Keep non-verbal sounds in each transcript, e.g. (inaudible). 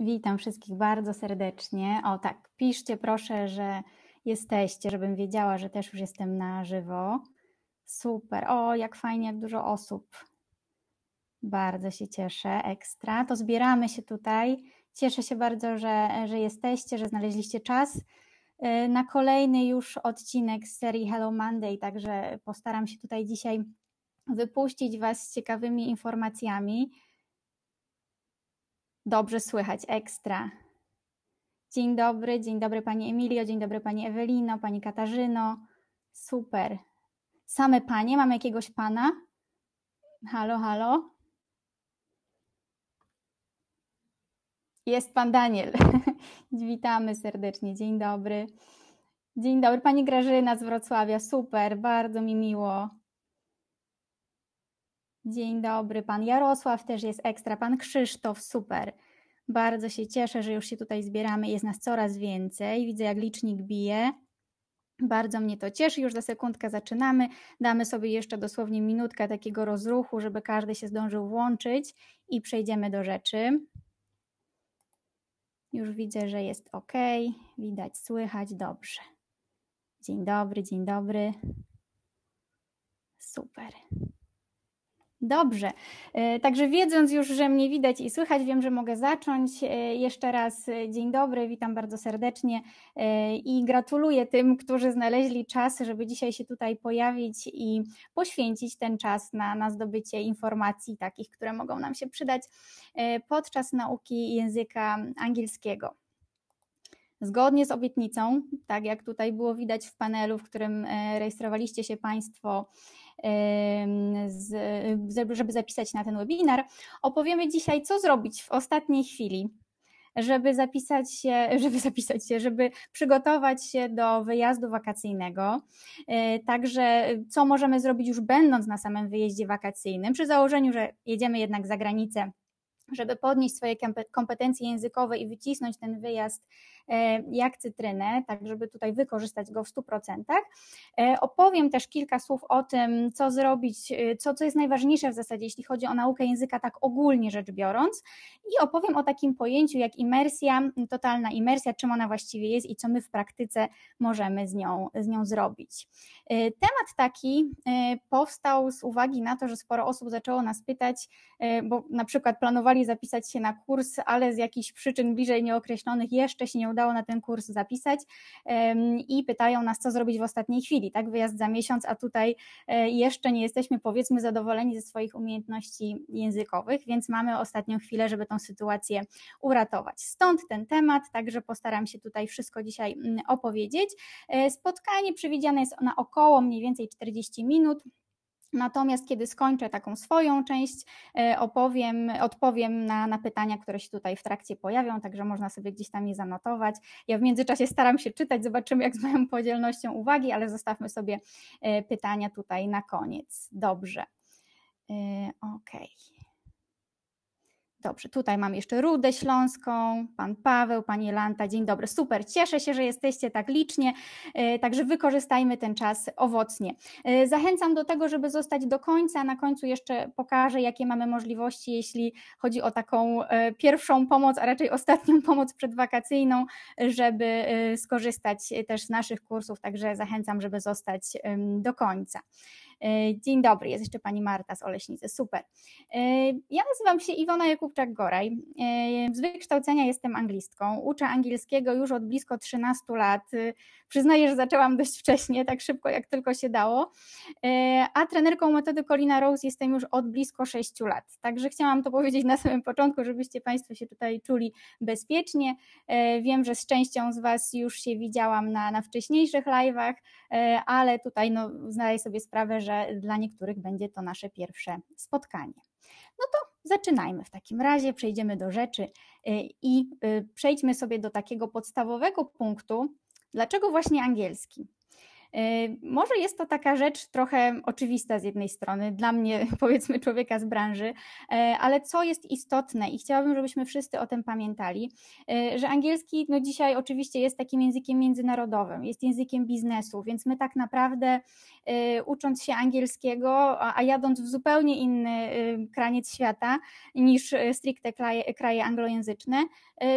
Witam wszystkich bardzo serdecznie. O tak, piszcie proszę, że jesteście, żebym wiedziała, że też już jestem na żywo. Super. O, jak fajnie, jak dużo osób. Bardzo się cieszę, ekstra. To zbieramy się tutaj. Cieszę się bardzo, że, że jesteście, że znaleźliście czas y, na kolejny już odcinek z serii Hello Monday, także postaram się tutaj dzisiaj wypuścić Was z ciekawymi informacjami Dobrze słychać, ekstra. Dzień dobry, dzień dobry Pani Emilio, dzień dobry Pani Ewelino, Pani Katarzyno. Super. Same Panie, mam jakiegoś Pana? Halo, halo. Jest Pan Daniel. (laughs) Witamy serdecznie, dzień dobry. Dzień dobry, Pani Grażyna z Wrocławia, super, bardzo mi miło. Dzień dobry, pan Jarosław też jest ekstra, pan Krzysztof, super. Bardzo się cieszę, że już się tutaj zbieramy, jest nas coraz więcej. Widzę, jak licznik bije. Bardzo mnie to cieszy, już za sekundkę zaczynamy. Damy sobie jeszcze dosłownie minutkę takiego rozruchu, żeby każdy się zdążył włączyć i przejdziemy do rzeczy. Już widzę, że jest ok, widać, słychać dobrze. Dzień dobry, dzień dobry. Super. Dobrze. E, także wiedząc już, że mnie widać i słychać, wiem, że mogę zacząć. E, jeszcze raz e, dzień dobry, witam bardzo serdecznie i gratuluję tym, którzy znaleźli czas, żeby dzisiaj się tutaj pojawić i poświęcić ten czas na, na zdobycie informacji takich, które mogą nam się przydać podczas nauki języka angielskiego. Zgodnie z obietnicą, tak jak tutaj było widać w panelu, w którym rejestrowaliście się Państwo, żeby zapisać na ten webinar. Opowiemy dzisiaj, co zrobić w ostatniej chwili, żeby zapisać się, (laughs) żeby zapisać się, żeby przygotować się do wyjazdu wakacyjnego. E, także co możemy zrobić już będąc na samym wyjeździe wakacyjnym, przy założeniu, że jedziemy jednak za granicę, żeby podnieść swoje kompetencje językowe i wycisnąć ten wyjazd E, jak cytrynę, tak żeby tutaj wykorzystać go w 100%. E, opowiem też kilka słów o tym, co zrobić, e, co, co jest najważniejsze w zasadzie, jeśli chodzi o naukę języka tak ogólnie rzecz biorąc i opowiem o takim pojęciu jak imersja, totalna imersja, czym ona właściwie jest i co my w praktyce możemy z nią, z nią zrobić. Temat taki powstał z uwagi na to, że sporo osób zaczęło nas pytać, bo na przykład planowali zapisać się na kurs, ale z jakichś przyczyn bliżej nieokreślonych jeszcze się nie udało udało na ten kurs zapisać i pytają nas, co zrobić w ostatniej chwili, tak? Wyjazd za miesiąc, a tutaj e, jeszcze nie jesteśmy, powiedzmy, zadowoleni ze swoich umiejętności językowych, więc mamy ostatnią chwilę, żeby tą sytuację uratować. Stąd ten temat, także postaram się tutaj wszystko dzisiaj mm, opowiedzieć. E, spotkanie przewidziane jest na około mniej więcej 40 minut. Natomiast kiedy skończę taką swoją część, e, opowiem, odpowiem na, na, pytania, które się tutaj w trakcie pojawią, także można sobie gdzieś tam je zanotować. Ja w międzyczasie staram się czytać, zobaczymy jak z moją podzielnością uwagi, ale zostawmy sobie e, pytania tutaj na koniec. Dobrze. E, okej. Okay. Dobrze, tutaj mam jeszcze Rudę Śląską, pan Paweł, pani Lanta, dzień dobry, super, cieszę się, że jesteście tak licznie, e, także wykorzystajmy ten czas owocnie. E, zachęcam do tego, żeby zostać do końca, na końcu jeszcze pokażę, jakie mamy możliwości, jeśli chodzi o taką e, pierwszą pomoc, a raczej ostatnią pomoc przedwakacyjną, żeby skorzystać też z naszych kursów, także zachęcam, żeby zostać do końca. E, dzień dobry, jest jeszcze pani Marta z Oleśnicy, super. E, ja nazywam się Iwona Jakubczak-Goraj. E, z wykształcenia jestem anglistką. Uczę angielskiego już od blisko 13 lat. Przyznaję, że zaczęłam dość wcześnie, tak szybko jak tylko się dało. A trenerką metody Colina Rose jestem już od blisko 6 lat. Także chciałam to powiedzieć na samym początku, żebyście Państwo się tutaj czuli bezpiecznie. Wiem, że z częścią z Was już się widziałam na, na wcześniejszych live'ach, ale tutaj no, zdaję sobie sprawę, że że dla niektórych będzie to nasze pierwsze spotkanie. No to zaczynajmy w takim razie, przejdziemy do rzeczy y, i y, przejdźmy sobie do takiego podstawowego punktu, dlaczego właśnie angielski. Y, może jest to taka rzecz trochę oczywista z jednej strony, dla mnie, (laughs) powiedzmy, człowieka z branży, y, ale co jest istotne i chciałabym, żebyśmy wszyscy o tym pamiętali, y, że angielski no dzisiaj oczywiście jest takim językiem międzynarodowym, jest językiem biznesu, więc my tak naprawdę ucząc się angielskiego, a jadąc w zupełnie inny kraniec świata niż stricte kraje, kraje anglojęzyczne,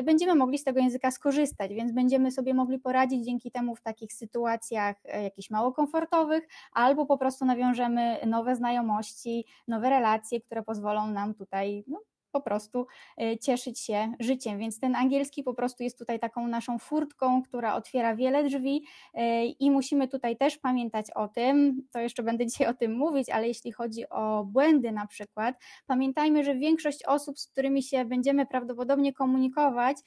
będziemy mogli z tego języka skorzystać, więc będziemy sobie mogli poradzić dzięki temu w takich sytuacjach, jakichś mało komfortowych, albo po prostu nawiążemy nowe znajomości, nowe relacje, które pozwolą nam tutaj no, po prostu y, cieszyć się życiem. Więc ten angielski po prostu jest tutaj taką naszą furtką, która otwiera wiele drzwi y, i musimy tutaj też pamiętać o tym, to jeszcze będę (laughs) dzisiaj o tym mówić, ale jeśli chodzi o błędy na przykład, pamiętajmy, że większość osób, z którymi się będziemy prawdopodobnie komunikować,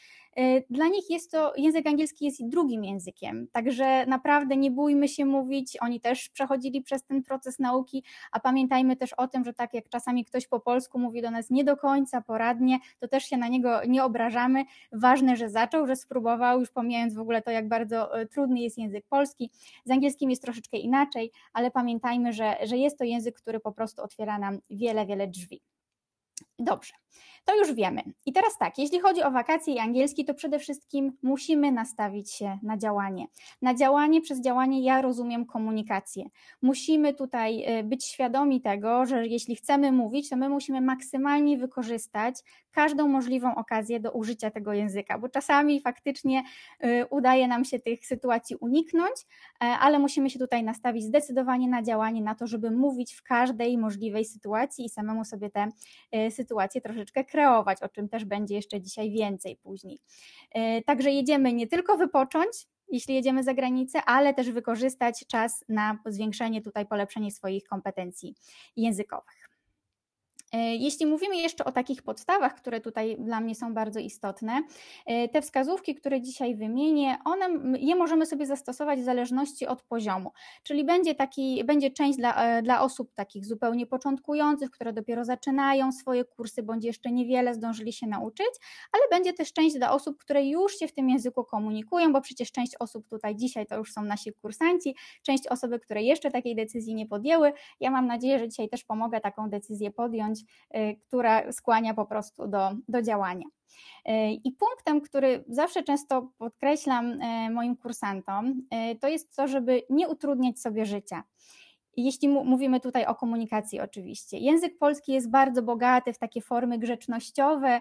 y, dla nich jest to, język angielski jest drugim językiem, także naprawdę nie bójmy się mówić, oni też przechodzili przez ten proces nauki, a pamiętajmy też o tym, że tak jak czasami ktoś po polsku mówi do nas nie do końca, końca poradnie, to też się na niego nie obrażamy. Ważne, że zaczął, że spróbował, już pomijając w ogóle to, jak bardzo e, trudny jest język polski. Z angielskim jest troszeczkę inaczej, ale pamiętajmy, że, że jest to język, który po prostu otwiera nam wiele, wiele drzwi. Dobrze, to już wiemy. I teraz tak, jeśli chodzi o wakacje i angielski, to przede wszystkim musimy nastawić się na działanie. Na działanie, przez działanie ja rozumiem komunikację. Musimy tutaj y, być świadomi tego, że jeśli chcemy mówić, to my musimy maksymalnie wykorzystać każdą możliwą okazję do użycia tego języka, bo czasami faktycznie y, udaje nam się tych sytuacji uniknąć, e, ale musimy się tutaj nastawić zdecydowanie na działanie, na to, żeby mówić w każdej możliwej sytuacji i samemu sobie te sytuacje sytuację troszeczkę kreować, o czym też będzie jeszcze dzisiaj więcej później. E, także jedziemy nie tylko wypocząć, jeśli jedziemy za granicę, ale też wykorzystać czas na zwiększenie tutaj, polepszenie swoich kompetencji językowych. E, jeśli mówimy jeszcze o takich podstawach, które tutaj dla mnie są bardzo istotne, e, te wskazówki, które dzisiaj wymienię, one, je możemy sobie zastosować w zależności od poziomu. Czyli będzie, taki, będzie część dla, e, dla osób takich zupełnie początkujących, które dopiero zaczynają swoje kursy bądź jeszcze niewiele zdążyli się nauczyć, ale będzie też część dla osób, które już się w tym języku komunikują, bo przecież część osób tutaj dzisiaj to już są nasi kursanci, część osoby, które jeszcze takiej decyzji nie podjęły. Ja mam nadzieję, że dzisiaj też pomogę taką decyzję podjąć Y, która skłania po prostu do, do działania. Y, I punktem, który zawsze często podkreślam y, moim kursantom, to jest to, żeby nie utrudniać sobie życia. Jeśli mówimy tutaj o komunikacji, oczywiście. Język polski jest bardzo bogaty w takie formy grzecznościowe,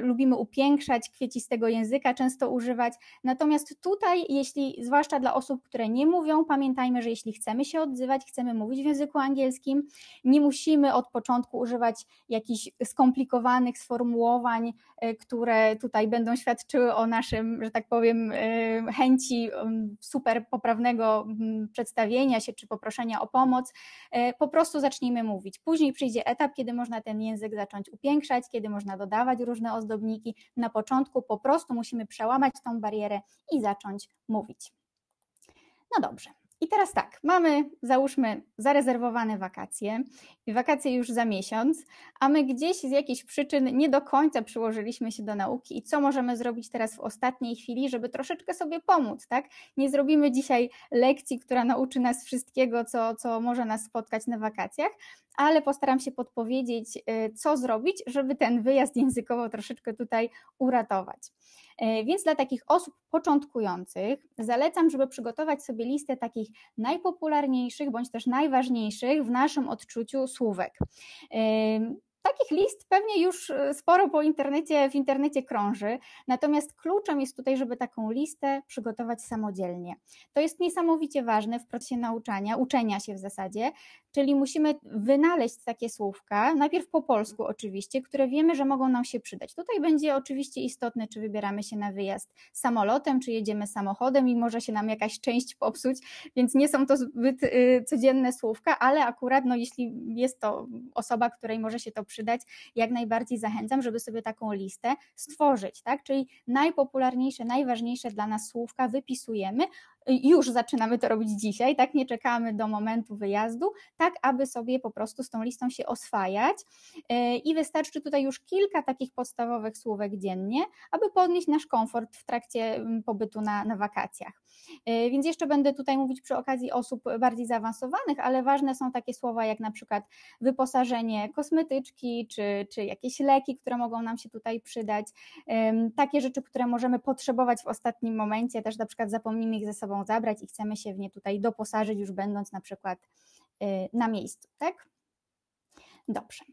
lubimy upiększać kwiecistego języka, często używać. Natomiast tutaj, jeśli, zwłaszcza dla osób, które nie mówią, pamiętajmy, że jeśli chcemy się odzywać, chcemy mówić w języku angielskim, nie musimy od początku używać jakichś skomplikowanych sformułowań, e, które tutaj będą świadczyły o naszym, że tak powiem, e, chęci super poprawnego przedstawienia się czy poproszenia proszenia o pomoc, e, po prostu zacznijmy mówić. Później przyjdzie etap, kiedy można ten język zacząć upiększać, kiedy można dodawać różne ozdobniki. Na początku po prostu musimy przełamać tą barierę i zacząć mówić. No dobrze. I teraz tak, mamy, załóżmy, zarezerwowane wakacje, wakacje już za miesiąc, a my gdzieś z jakichś przyczyn nie do końca przyłożyliśmy się do nauki i co możemy zrobić teraz w ostatniej chwili, żeby troszeczkę sobie pomóc, tak? Nie zrobimy dzisiaj lekcji, która nauczy nas wszystkiego, co, co może nas spotkać na wakacjach, ale postaram się podpowiedzieć, y, co zrobić, żeby ten wyjazd językowo troszeczkę tutaj uratować. E, więc dla takich osób początkujących zalecam, żeby przygotować sobie listę takich najpopularniejszych bądź też najważniejszych w naszym odczuciu słówek. E, Takich list pewnie już y, sporo po internecie, w internecie krąży, natomiast kluczem jest tutaj, żeby taką listę przygotować samodzielnie. To jest niesamowicie ważne w procesie nauczania, uczenia się w zasadzie, czyli musimy wynaleźć takie słówka, najpierw po polsku oczywiście, które wiemy, że mogą nam się przydać. Tutaj będzie oczywiście istotne, czy wybieramy się na wyjazd samolotem, czy jedziemy samochodem i może się nam jakaś część popsuć, więc nie są to zbyt y, codzienne słówka, ale akurat no, jeśli jest to osoba, której może się to przydać, jak najbardziej zachęcam, żeby sobie taką listę stworzyć, tak? Czyli najpopularniejsze, najważniejsze dla nas słówka wypisujemy y, już zaczynamy to robić dzisiaj, tak? Nie czekamy do momentu wyjazdu, tak aby sobie po prostu z tą listą się oswajać. Y, I wystarczy tutaj już kilka takich podstawowych słówek dziennie, aby podnieść nasz komfort w trakcie mm, pobytu na, na wakacjach. E, więc jeszcze będę tutaj mówić przy okazji osób bardziej zaawansowanych, ale ważne są takie słowa jak na przykład wyposażenie kosmetyczki czy, czy jakieś leki, które mogą nam się tutaj przydać. Takie rzeczy, które możemy potrzebować w ostatnim momencie, też na przykład zapomnimy ich ze sobą zabrać i chcemy się w nie tutaj doposażyć, już będąc na przykład e, na miejscu, tak? Dobrze.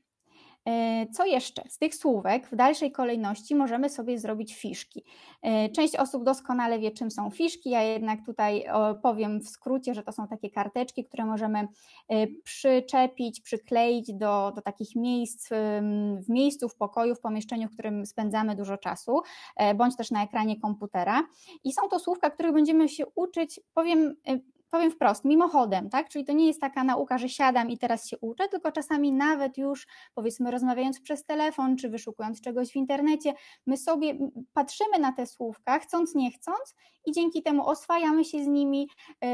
E, co jeszcze? Z tych słówek w dalszej kolejności możemy sobie zrobić fiszki. E, część osób doskonale wie, czym są fiszki. Ja jednak tutaj powiem w skrócie, że to są takie karteczki, które możemy e, przyczepić, przykleić do, do takich miejsc, w miejscu, w pokoju, w pomieszczeniu, w którym spędzamy dużo czasu, bądź też na ekranie komputera. I są to słówka, których będziemy się uczyć, powiem, powiem wprost, mimochodem, tak? Czyli to nie jest taka nauka, że siadam i teraz się uczę, tylko czasami nawet już powiedzmy rozmawiając przez telefon, czy wyszukując czegoś w internecie, my sobie patrzymy na te słówka, chcąc, nie chcąc, i dzięki temu oswajamy się z nimi, yy,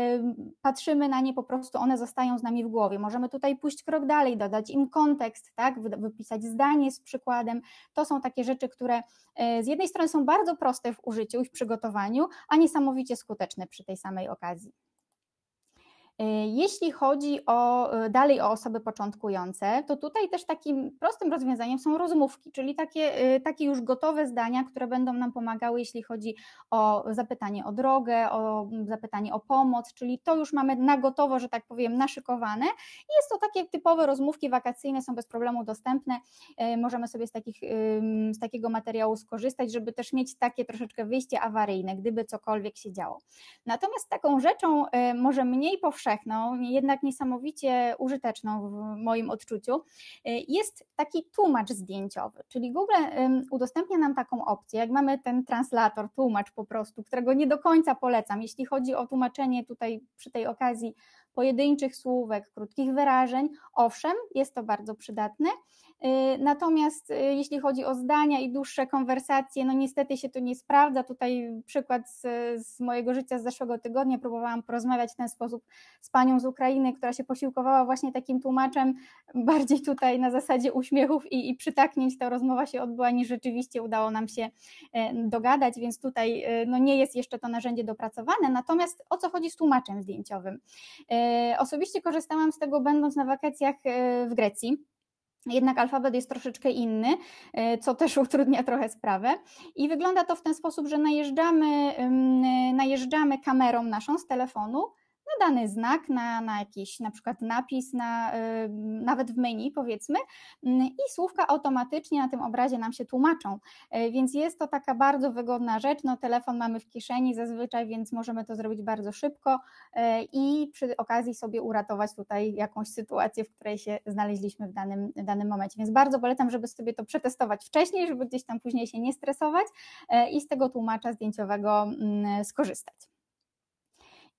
patrzymy na nie po prostu, one zostają z nami w głowie. Możemy tutaj pójść krok dalej, dodać im kontekst, tak? Wypisać zdanie z przykładem. To są takie rzeczy, które yy, z jednej strony są bardzo proste w użyciu i w przygotowaniu, a niesamowicie skuteczne przy tej samej okazji. E, jeśli chodzi o, e, dalej o osoby początkujące, to tutaj też takim prostym rozwiązaniem są rozmówki, czyli takie, e, takie już gotowe zdania, które będą nam pomagały, jeśli chodzi o zapytanie o drogę, o mm, zapytanie o pomoc, czyli to już mamy na gotowo, że tak powiem, naszykowane. I jest to takie typowe rozmówki wakacyjne, są bez problemu dostępne. Możemy sobie z, takich, z takiego materiału skorzystać, żeby też mieć takie troszeczkę wyjście awaryjne, gdyby cokolwiek się działo. Natomiast taką rzeczą, może mniej powszechną, powszechną, jednak niesamowicie użyteczną w moim odczuciu, y, jest taki tłumacz zdjęciowy, czyli Google udostępnia nam taką opcję, jak mamy ten translator, tłumacz po prostu, którego nie do końca polecam, jeśli chodzi o tłumaczenie tutaj przy tej okazji pojedynczych słówek, krótkich wyrażeń. Owszem, jest to bardzo przydatne. Y, natomiast y, jeśli chodzi o zdania i dłuższe konwersacje, no niestety się to nie sprawdza. Tutaj przykład z, z mojego życia z zeszłego tygodnia. Próbowałam porozmawiać w ten sposób z panią z Ukrainy, która się posiłkowała właśnie takim tłumaczem, bardziej tutaj na zasadzie uśmiechów i, i przytaknięć ta rozmowa się odbyła, niż rzeczywiście udało nam się e, dogadać, więc tutaj e, no nie jest jeszcze to narzędzie dopracowane. Natomiast o co chodzi z tłumaczem zdjęciowym? E, E, osobiście korzystałam z tego, będąc na wakacjach e, w Grecji. Jednak alfabet jest troszeczkę inny, e, co też (laughs) utrudnia trochę sprawę. I wygląda to w ten sposób, że najeżdżamy, najeżdżamy kamerą naszą z telefonu na dany znak, na, na jakiś na przykład napis, na, y, nawet w menu powiedzmy mm, i słówka automatycznie na tym obrazie nam się tłumaczą, y, więc jest to taka bardzo wygodna rzecz, no telefon mamy w kieszeni zazwyczaj, więc możemy to zrobić bardzo szybko y, i przy okazji sobie uratować tutaj jakąś sytuację, w której się znaleźliśmy w danym, w danym momencie, więc bardzo polecam, żeby sobie to przetestować wcześniej, żeby gdzieś tam później się nie stresować i z tego tłumacza zdjęciowego mm, skorzystać.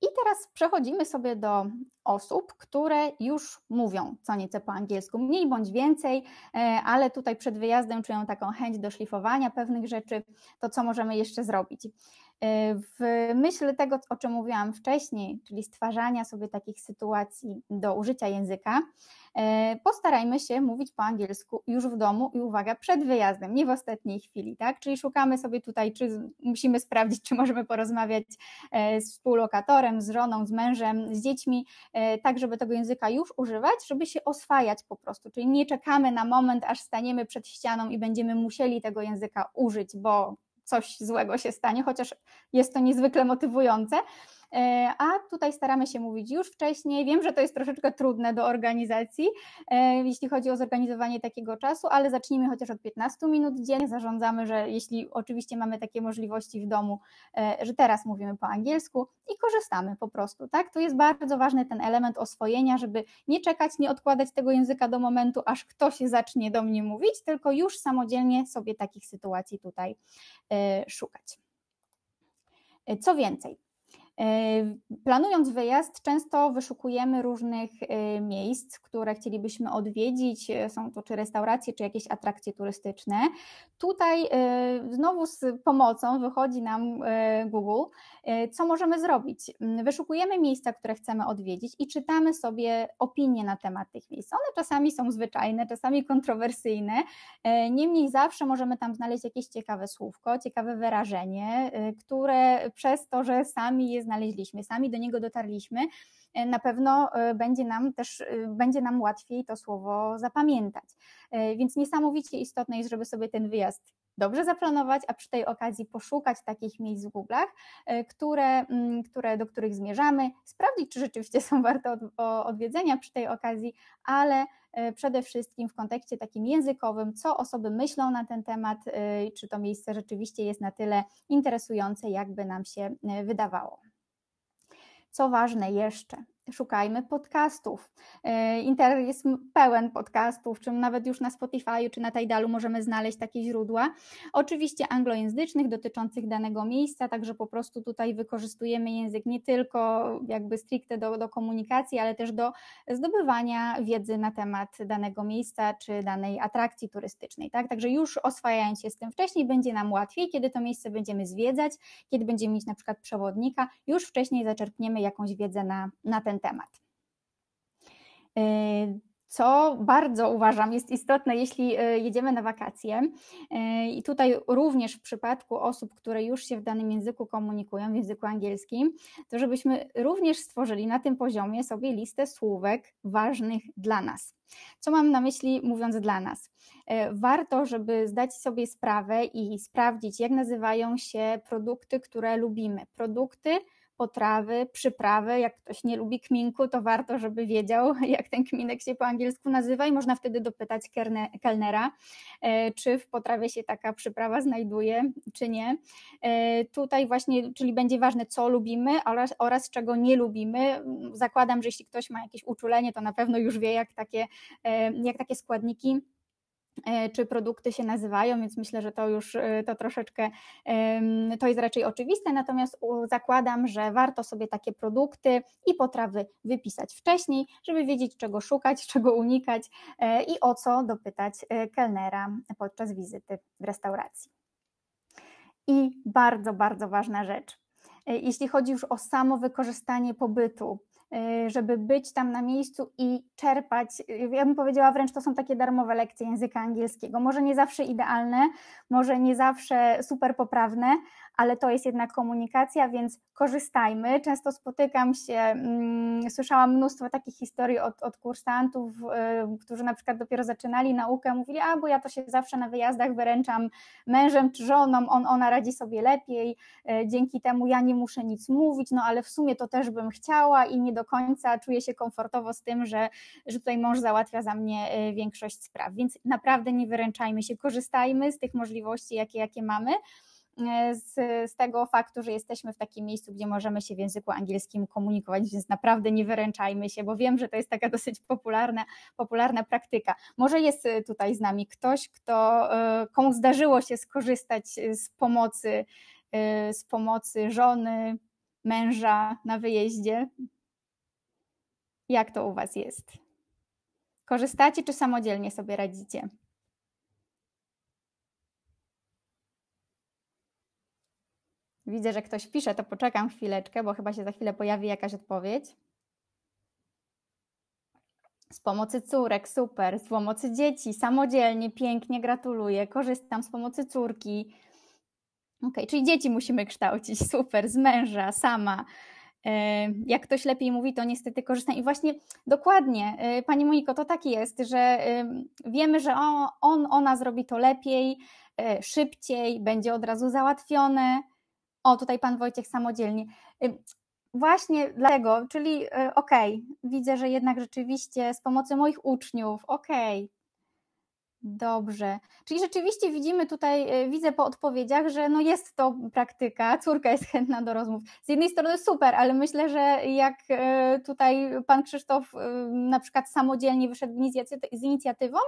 I teraz przechodzimy sobie do osób, które już mówią co nieco po angielsku, mniej bądź więcej, e, ale tutaj przed wyjazdem czują taką chęć do szlifowania pewnych rzeczy, to co możemy jeszcze zrobić. E, w myśl tego, o czym mówiłam wcześniej, czyli stwarzania sobie takich sytuacji do użycia języka, e, postarajmy się mówić po angielsku już w domu i uwaga, przed wyjazdem, nie w ostatniej chwili, tak? Czyli szukamy sobie tutaj, czy musimy sprawdzić, czy możemy porozmawiać e, z współlokatorem, z żoną, z mężem, z dziećmi, tak, żeby tego języka już używać, żeby się oswajać po prostu. Czyli nie czekamy na moment, aż staniemy przed ścianą i będziemy musieli tego języka użyć, bo coś złego się stanie, chociaż jest to niezwykle motywujące, E, a tutaj staramy się mówić już wcześniej. Wiem, że to jest troszeczkę trudne do organizacji, e, jeśli chodzi o zorganizowanie takiego czasu, ale zacznijmy chociaż od 15 minut dziennie. Zarządzamy, że jeśli oczywiście mamy takie możliwości w domu, e, że teraz mówimy po angielsku i korzystamy po prostu, tak? Tu jest bardzo ważny ten element oswojenia, żeby nie czekać, nie odkładać tego języka do momentu, aż ktoś zacznie do mnie mówić, tylko już samodzielnie sobie takich sytuacji tutaj szukać. Co więcej, Yy, planując wyjazd, często wyszukujemy różnych y, miejsc, które chcielibyśmy odwiedzić. Są to czy restauracje, czy jakieś atrakcje turystyczne. Tutaj y, znowu z pomocą wychodzi nam y, Google, co możemy zrobić. Wyszukujemy miejsca, które chcemy odwiedzić i czytamy sobie opinie na temat tych miejsc. One czasami są zwyczajne, czasami kontrowersyjne, niemniej zawsze możemy tam znaleźć jakieś ciekawe słówko, ciekawe wyrażenie, które przez to, że sami jest znaleźliśmy, sami do niego dotarliśmy, e, na pewno e, będzie nam też e, będzie nam łatwiej to słowo zapamiętać. Więc niesamowicie istotne jest, żeby sobie ten wyjazd dobrze zaplanować, a przy tej okazji poszukać takich miejsc w Google'ach, które, mm, które, do których zmierzamy, sprawdzić, czy rzeczywiście są warte od, odwiedzenia przy tej okazji, ale przede wszystkim w kontekście takim językowym, co osoby myślą na ten temat, czy to miejsce rzeczywiście jest na tyle interesujące, jakby nam się wydawało. Co ważne jeszcze, szukajmy podcastów. E, internet jest pełen podcastów, czym nawet już na Spotify czy na Tidalu możemy znaleźć takie źródła. Oczywiście anglojęzycznych, dotyczących danego miejsca, także po prostu tutaj wykorzystujemy język nie tylko jakby stricte do, do komunikacji, ale też do zdobywania wiedzy na temat danego miejsca czy danej atrakcji turystycznej. Tak? Także już oswajając się z tym wcześniej, będzie nam łatwiej, kiedy to miejsce będziemy zwiedzać, kiedy będziemy mieć na przykład przewodnika, już wcześniej zaczerpniemy jakąś wiedzę na, na ten ten temat. Y, co bardzo uważam jest istotne, jeśli y, jedziemy na wakacje, y, i tutaj również w przypadku osób, które już się w danym języku komunikują, w języku angielskim, to żebyśmy również stworzyli na tym poziomie sobie listę słówek ważnych dla nas. Co mam na myśli mówiąc dla nas? Warto, żeby zdać sobie sprawę i sprawdzić, jak nazywają się produkty, które lubimy. Produkty, potrawy, przyprawy. Jak ktoś nie lubi kminku, to warto, żeby wiedział, (laughs) jak ten kminek się po angielsku nazywa i można wtedy dopytać kelnera, e, czy w potrawie się taka przyprawa znajduje, czy nie. E, tutaj właśnie, czyli będzie ważne, co lubimy oraz, oraz czego nie lubimy. Zakładam, że jeśli ktoś ma jakieś uczulenie, to na pewno już wie, jak takie, e, jak takie składniki E, czy produkty się nazywają, więc myślę, że to już e, to troszeczkę to jest raczej oczywiste, natomiast zakładam, że warto sobie takie produkty i potrawy wypisać wcześniej, żeby wiedzieć czego szukać, (laughs) czego unikać e, i o co dopytać kelnera podczas wizyty w restauracji. I bardzo, bardzo ważna rzecz. Jeśli chodzi już o samo wykorzystanie pobytu, Y, żeby być tam na miejscu i czerpać. Ja bym powiedziała wręcz, to są takie darmowe lekcje języka angielskiego. Może nie zawsze idealne, może nie zawsze super poprawne, ale to jest jednak komunikacja, więc korzystajmy. Często spotykam się, mm, słyszałam mnóstwo takich historii od, od kursantów, y, którzy na przykład dopiero zaczynali naukę, mówili, a bo ja to się zawsze na wyjazdach wyręczam mężem czy żoną, on, ona radzi sobie lepiej, y, dzięki temu ja nie muszę nic mówić, no ale w sumie to też bym chciała i nie do końca czuję się komfortowo z tym, że, że tutaj mąż załatwia za mnie y, większość spraw. Więc naprawdę nie wyręczajmy się, korzystajmy z tych możliwości, jakie, jakie mamy. E, z, z tego faktu, że jesteśmy w takim miejscu, gdzie możemy się w języku angielskim komunikować, więc naprawdę nie wyręczajmy się, bo wiem, że to jest taka (laughs) dosyć popularna, popularna praktyka. Może jest e, tutaj z nami ktoś, kto, e, komu zdarzyło się skorzystać z pomocy, z pomocy żony, męża na wyjeździe. Jak to u Was jest? Korzystacie czy samodzielnie sobie radzicie? Widzę, że ktoś pisze, to poczekam chwileczkę, bo chyba się za chwilę pojawi jakaś odpowiedź. Z pomocy córek, super. Z pomocy dzieci, samodzielnie, pięknie, gratuluję. Korzystam z pomocy córki. Ok, czyli dzieci musimy kształcić, (laughs) super. Z męża, sama. E, jak ktoś lepiej mówi, to niestety korzystam. I właśnie dokładnie, e, Pani Moniko, to tak jest, że e, wiemy, że on, ona zrobi to lepiej, szybciej, będzie od razu załatwione o, tutaj pan Wojciech samodzielnie. Właśnie dlatego, czyli e, okej, okay, widzę, że jednak rzeczywiście z pomocą moich uczniów, okej, okay. Dobrze. Czyli rzeczywiście widzimy tutaj, e, widzę po odpowiedziach, że no jest to praktyka, córka jest chętna do rozmów. Z jednej strony super, ale myślę, że jak e, tutaj pan Krzysztof na przykład samodzielnie wyszedł z inicjatywą,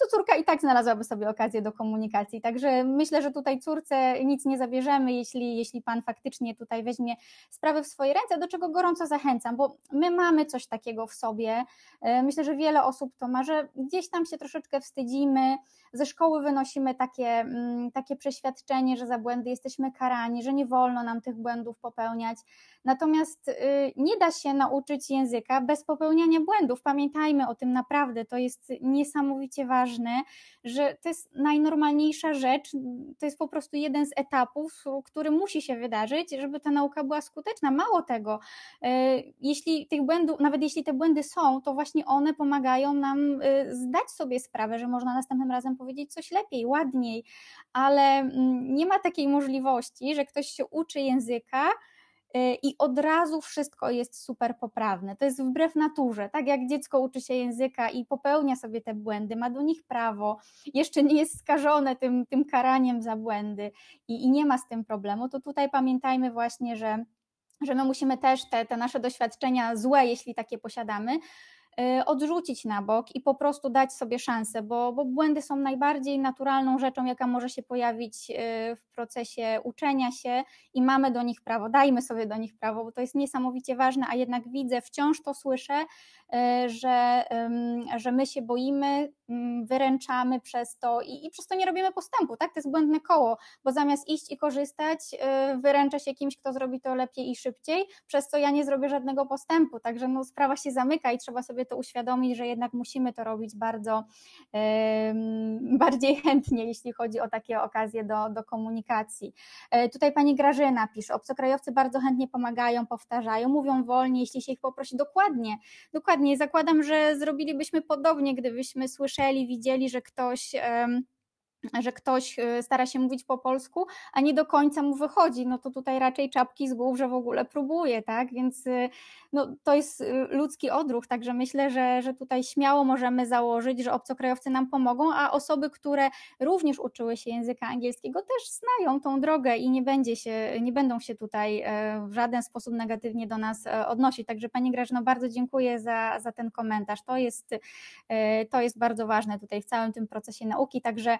to córka i tak znalazłaby sobie okazję do komunikacji. Także myślę, że tutaj córce nic nie zabierzemy, jeśli, jeśli pan faktycznie tutaj weźmie sprawy w swoje ręce, do czego gorąco zachęcam, bo my mamy coś takiego w sobie. E, myślę, że wiele osób to ma, że gdzieś tam się troszeczkę wstydzimy, ze szkoły wynosimy takie, mm, takie przeświadczenie, że za błędy jesteśmy karani, że nie wolno nam tych błędów popełniać. Natomiast y, nie da się nauczyć języka bez popełniania błędów. Pamiętajmy o tym naprawdę, to jest niesamowicie ważne ważne, że to jest najnormalniejsza rzecz, to jest po prostu jeden z etapów, który musi się wydarzyć, żeby ta nauka była skuteczna. Mało tego, e, jeśli tych błędów, nawet jeśli te błędy są, to właśnie one pomagają nam e, zdać sobie sprawę, że można następnym razem powiedzieć coś lepiej, ładniej, ale mm, nie ma takiej możliwości, że ktoś się uczy języka, Y, i od razu wszystko jest super poprawne. To jest wbrew naturze. Tak jak dziecko uczy się języka i popełnia sobie te błędy, ma do nich prawo, jeszcze nie jest skażone tym, tym karaniem za błędy i, i nie ma z tym problemu, to tutaj pamiętajmy właśnie, że że my no musimy też te, te nasze doświadczenia złe, jeśli takie posiadamy, Y, odrzucić na bok i po prostu dać sobie szansę, bo, bo błędy są najbardziej naturalną rzeczą, jaka może się pojawić y, w procesie uczenia się i mamy do nich prawo, dajmy sobie do nich prawo, bo to jest niesamowicie ważne, a jednak widzę, wciąż to słyszę, y, że, że my się boimy, mm, wyręczamy przez to i, i przez to nie robimy postępu, tak? To jest błędne koło, bo zamiast iść i korzystać, wyręczę się kimś, kto zrobi to lepiej i szybciej, przez co ja nie zrobię żadnego postępu, także no, sprawa się zamyka i trzeba sobie sobie to uświadomić, że jednak musimy to robić bardzo (laughs) bardziej chętnie, jeśli chodzi o takie okazje do, do komunikacji. E, tutaj pani Grażyna pisze, obcokrajowcy bardzo chętnie pomagają, powtarzają, mówią wolniej, jeśli się ich poprosi dokładnie. Dokładnie, zakładam, że zrobilibyśmy podobnie, gdybyśmy słyszeli, widzieli, że ktoś że ktoś y, stara się mówić po polsku, a nie do końca mu wychodzi, no to tutaj raczej czapki z głów, że w ogóle próbuje, tak? Więc y, no, to jest y, ludzki odruch, także myślę, że, że tutaj śmiało możemy założyć, że obcokrajowcy nam pomogą, a osoby, które również uczyły się języka angielskiego, też znają tą drogę i nie, będzie się, nie będą się tutaj e, w żaden sposób negatywnie do nas e, odnosić. Także Pani Grażyno, bardzo dziękuję za, za ten komentarz. To jest, e, to jest bardzo ważne tutaj w całym tym procesie nauki, także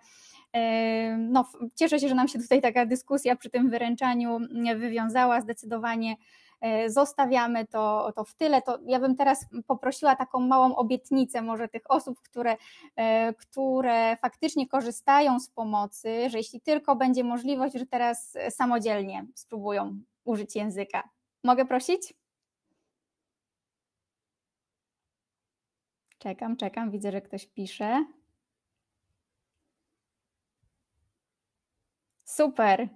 no, cieszę się, że nam się tutaj taka dyskusja przy tym wyręczaniu mm, wywiązała. Zdecydowanie e, zostawiamy to, to w tyle. To ja bym teraz poprosiła taką małą obietnicę może tych osób, które, e, które faktycznie korzystają z pomocy, że jeśli tylko będzie możliwość, że teraz samodzielnie spróbują użyć języka. Mogę prosić? Czekam, czekam, widzę, że ktoś pisze. Super.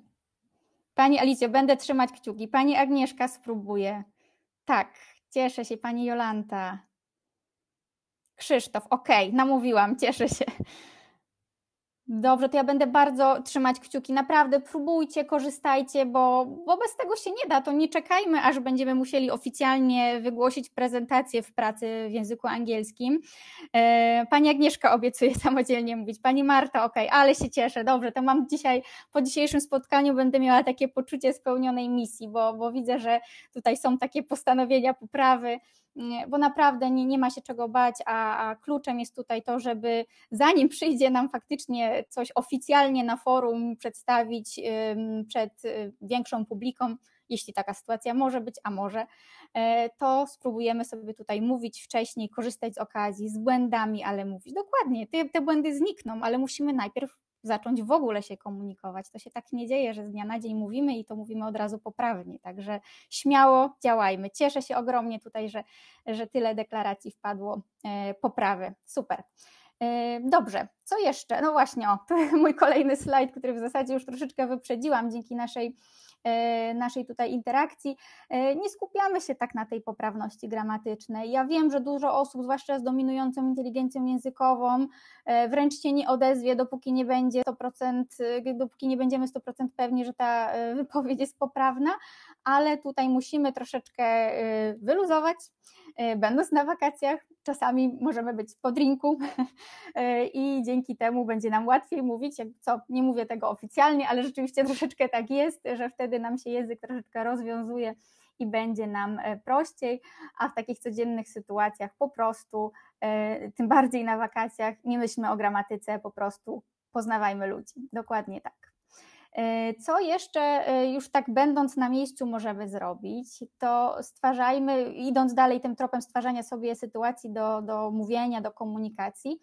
Pani Alicjo, będę trzymać kciuki. Pani Agnieszka spróbuje. Tak, cieszę się, pani Jolanta. Krzysztof, okej, okay, namówiłam, cieszę się. Dobrze, to ja będę bardzo trzymać kciuki. Naprawdę próbujcie, korzystajcie, bo, bo bez tego się nie da. To nie czekajmy, aż będziemy musieli oficjalnie wygłosić prezentację w pracy w języku angielskim. E, pani Agnieszka obiecuje samodzielnie mówić. Pani Marta, ok, ale się cieszę. Dobrze, to mam dzisiaj, po dzisiejszym spotkaniu będę miała takie poczucie spełnionej misji, bo, bo widzę, że tutaj są takie postanowienia poprawy bo naprawdę nie, nie ma się czego bać, a, a kluczem jest tutaj to, żeby zanim (laughs) przyjdzie nam faktycznie coś oficjalnie na forum przedstawić przed y, większą publiką, jeśli taka sytuacja może być, a może, e, to spróbujemy sobie tutaj mówić wcześniej, korzystać z okazji, z błędami, ale mówić dokładnie. Te, te błędy znikną, ale musimy najpierw zacząć w ogóle się komunikować. To się tak nie dzieje, że z dnia na dzień mówimy i to mówimy od razu poprawnie. Także śmiało działajmy. Cieszę się ogromnie tutaj, że, że tyle deklaracji wpadło e, poprawy. Super. E, dobrze, co jeszcze? No właśnie, o, (laughs) to mój kolejny slajd, który w zasadzie już troszeczkę wyprzedziłam dzięki naszej E, naszej tutaj interakcji, e, nie skupiamy się tak na tej poprawności gramatycznej. Ja wiem, że dużo osób, zwłaszcza z dominującą inteligencją językową, e, wręcz się nie odezwie, dopóki nie będzie 100%, dopóki nie będziemy 100% pewni, że ta wypowiedź jest poprawna, ale tutaj musimy troszeczkę wyluzować, E, będąc na wakacjach, czasami możemy być po drinku e, i dzięki temu będzie nam łatwiej mówić, co nie mówię tego oficjalnie, ale rzeczywiście troszeczkę tak jest, że wtedy nam się język troszeczkę rozwiązuje i będzie nam e, prościej, a w takich codziennych sytuacjach po prostu, tym bardziej na wakacjach, nie myślmy o gramatyce, po prostu poznawajmy ludzi. Dokładnie tak. E, co jeszcze e, już tak będąc na miejscu możemy zrobić, to stwarzajmy, idąc dalej tym tropem stwarzania sobie sytuacji do, do mówienia, do komunikacji,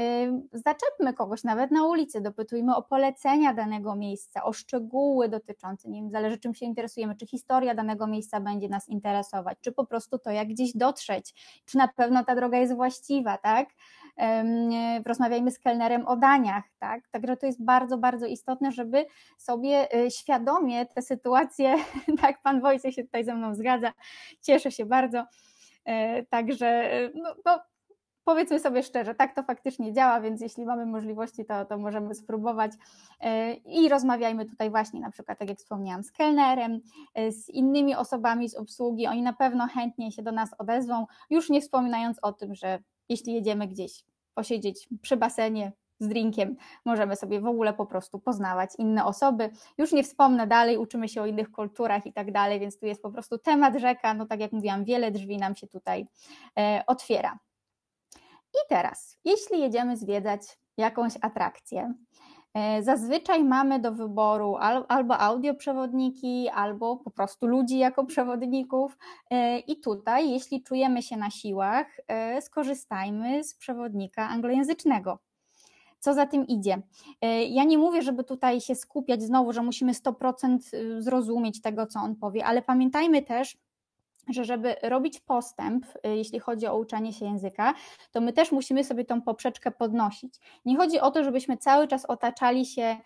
e, zaczepmy kogoś nawet na ulicy, dopytujmy o polecenia danego miejsca, o szczegóły dotyczące, nie wiem, zależy czym się interesujemy, czy historia danego miejsca będzie nas interesować, czy po prostu to, jak gdzieś dotrzeć, czy na pewno ta droga jest właściwa, tak? rozmawiajmy z kelnerem o daniach, tak? Także to jest bardzo, bardzo istotne, żeby sobie y, świadomie te sytuacje, (laughs) tak, pan Wojciech się tutaj ze mną zgadza, cieszę się bardzo. E, także y, no, no, powiedzmy sobie szczerze, tak to faktycznie działa, więc jeśli mamy możliwości, to, to możemy spróbować e, i rozmawiajmy tutaj właśnie na przykład, tak jak wspomniałam, z kelnerem, e, z innymi osobami z obsługi, oni na pewno chętnie się do nas odezwą, już nie wspominając o tym, że jeśli jedziemy gdzieś posiedzieć przy basenie z drinkiem, możemy sobie w ogóle po prostu poznawać inne osoby. Już nie wspomnę dalej, uczymy się o innych kulturach i tak dalej, więc tu jest po prostu temat rzeka. No tak jak mówiłam, wiele drzwi nam się tutaj e, otwiera. I teraz, jeśli jedziemy zwiedzać jakąś atrakcję, E, zazwyczaj mamy do wyboru albo audioprzewodniki, albo po prostu ludzi jako przewodników. E, I tutaj, jeśli czujemy się na siłach, e, skorzystajmy z przewodnika anglojęzycznego co za tym idzie. Ja nie mówię, żeby tutaj się skupiać znowu, że musimy 100% y, zrozumieć tego, co on powie, ale pamiętajmy też, że żeby robić postęp, y, jeśli chodzi o uczenie się języka, to my też musimy sobie tą poprzeczkę podnosić. Nie chodzi o to, żebyśmy cały czas otaczali się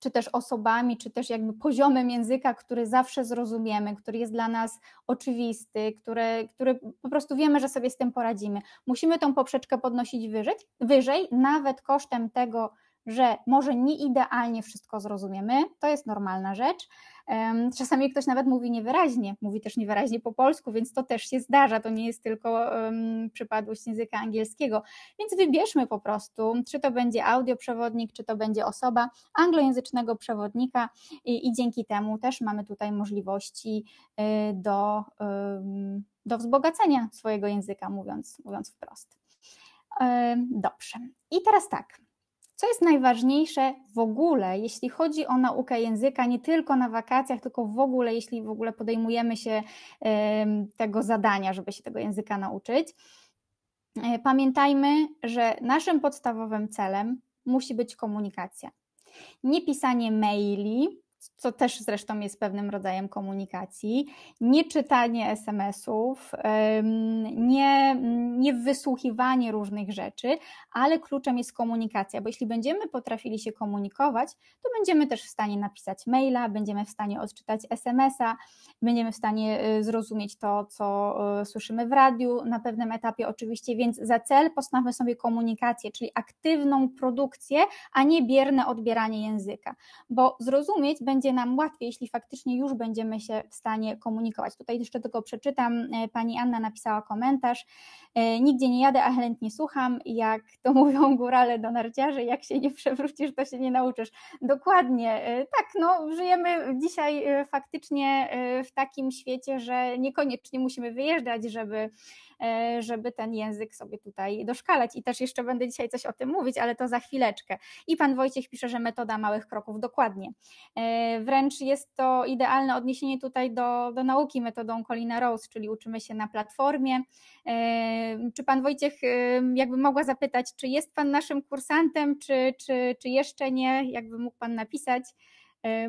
czy też osobami, czy też jakby poziomem języka, który zawsze zrozumiemy, który jest dla nas oczywisty, który, który po prostu wiemy, że sobie z tym poradzimy. Musimy tą poprzeczkę podnosić wyżej, wyżej nawet kosztem tego, że może nie idealnie wszystko zrozumiemy, to jest normalna rzecz. Czasami ktoś nawet mówi niewyraźnie, mówi też niewyraźnie po polsku, więc to też się zdarza, to nie jest tylko um, przypadłość języka angielskiego. Więc wybierzmy po prostu, czy to będzie audioprzewodnik, czy to będzie osoba anglojęzycznego przewodnika i, i dzięki temu też mamy tutaj możliwości y, do, y, do wzbogacenia swojego języka, mówiąc, mówiąc wprost. Y, dobrze. I teraz tak, co jest najważniejsze w ogóle, jeśli chodzi o naukę języka, nie tylko na wakacjach, tylko w ogóle, jeśli w ogóle podejmujemy się tego zadania, żeby się tego języka nauczyć? E, pamiętajmy, że naszym podstawowym celem musi być komunikacja. Nie pisanie maili, co też zresztą jest pewnym rodzajem komunikacji, nie czytanie SMS-ów, nie, nie wysłuchiwanie różnych rzeczy, ale kluczem jest komunikacja, bo jeśli będziemy potrafili się komunikować, to będziemy też w stanie napisać maila, będziemy w stanie odczytać SMS-a, będziemy w stanie e, zrozumieć to, co e, słyszymy w radiu na pewnym etapie oczywiście, więc za cel postawmy sobie komunikację, czyli aktywną produkcję, a nie bierne odbieranie języka, bo zrozumieć będzie nam łatwiej, jeśli faktycznie już będziemy się w stanie komunikować. Tutaj jeszcze tylko przeczytam, e, pani Anna napisała komentarz, e, nigdzie nie jadę, a chętnie słucham, jak to (laughs) mówią górale do narciarzy, jak się nie przewrócisz, to się nie nauczysz. Dokładnie, e, tak, no żyjemy dzisiaj faktycznie w takim świecie, że niekoniecznie musimy wyjeżdżać, żeby E, żeby ten język sobie tutaj doszkalać. I też jeszcze będę dzisiaj coś o tym mówić, ale to za chwileczkę. I pan Wojciech pisze, że metoda małych kroków dokładnie. E, wręcz jest to idealne odniesienie tutaj do, do nauki metodą Colina Rose, czyli uczymy się na platformie. E, czy pan Wojciech, jakby mogła zapytać, czy jest pan naszym kursantem, czy, czy, czy jeszcze nie, jakby mógł pan napisać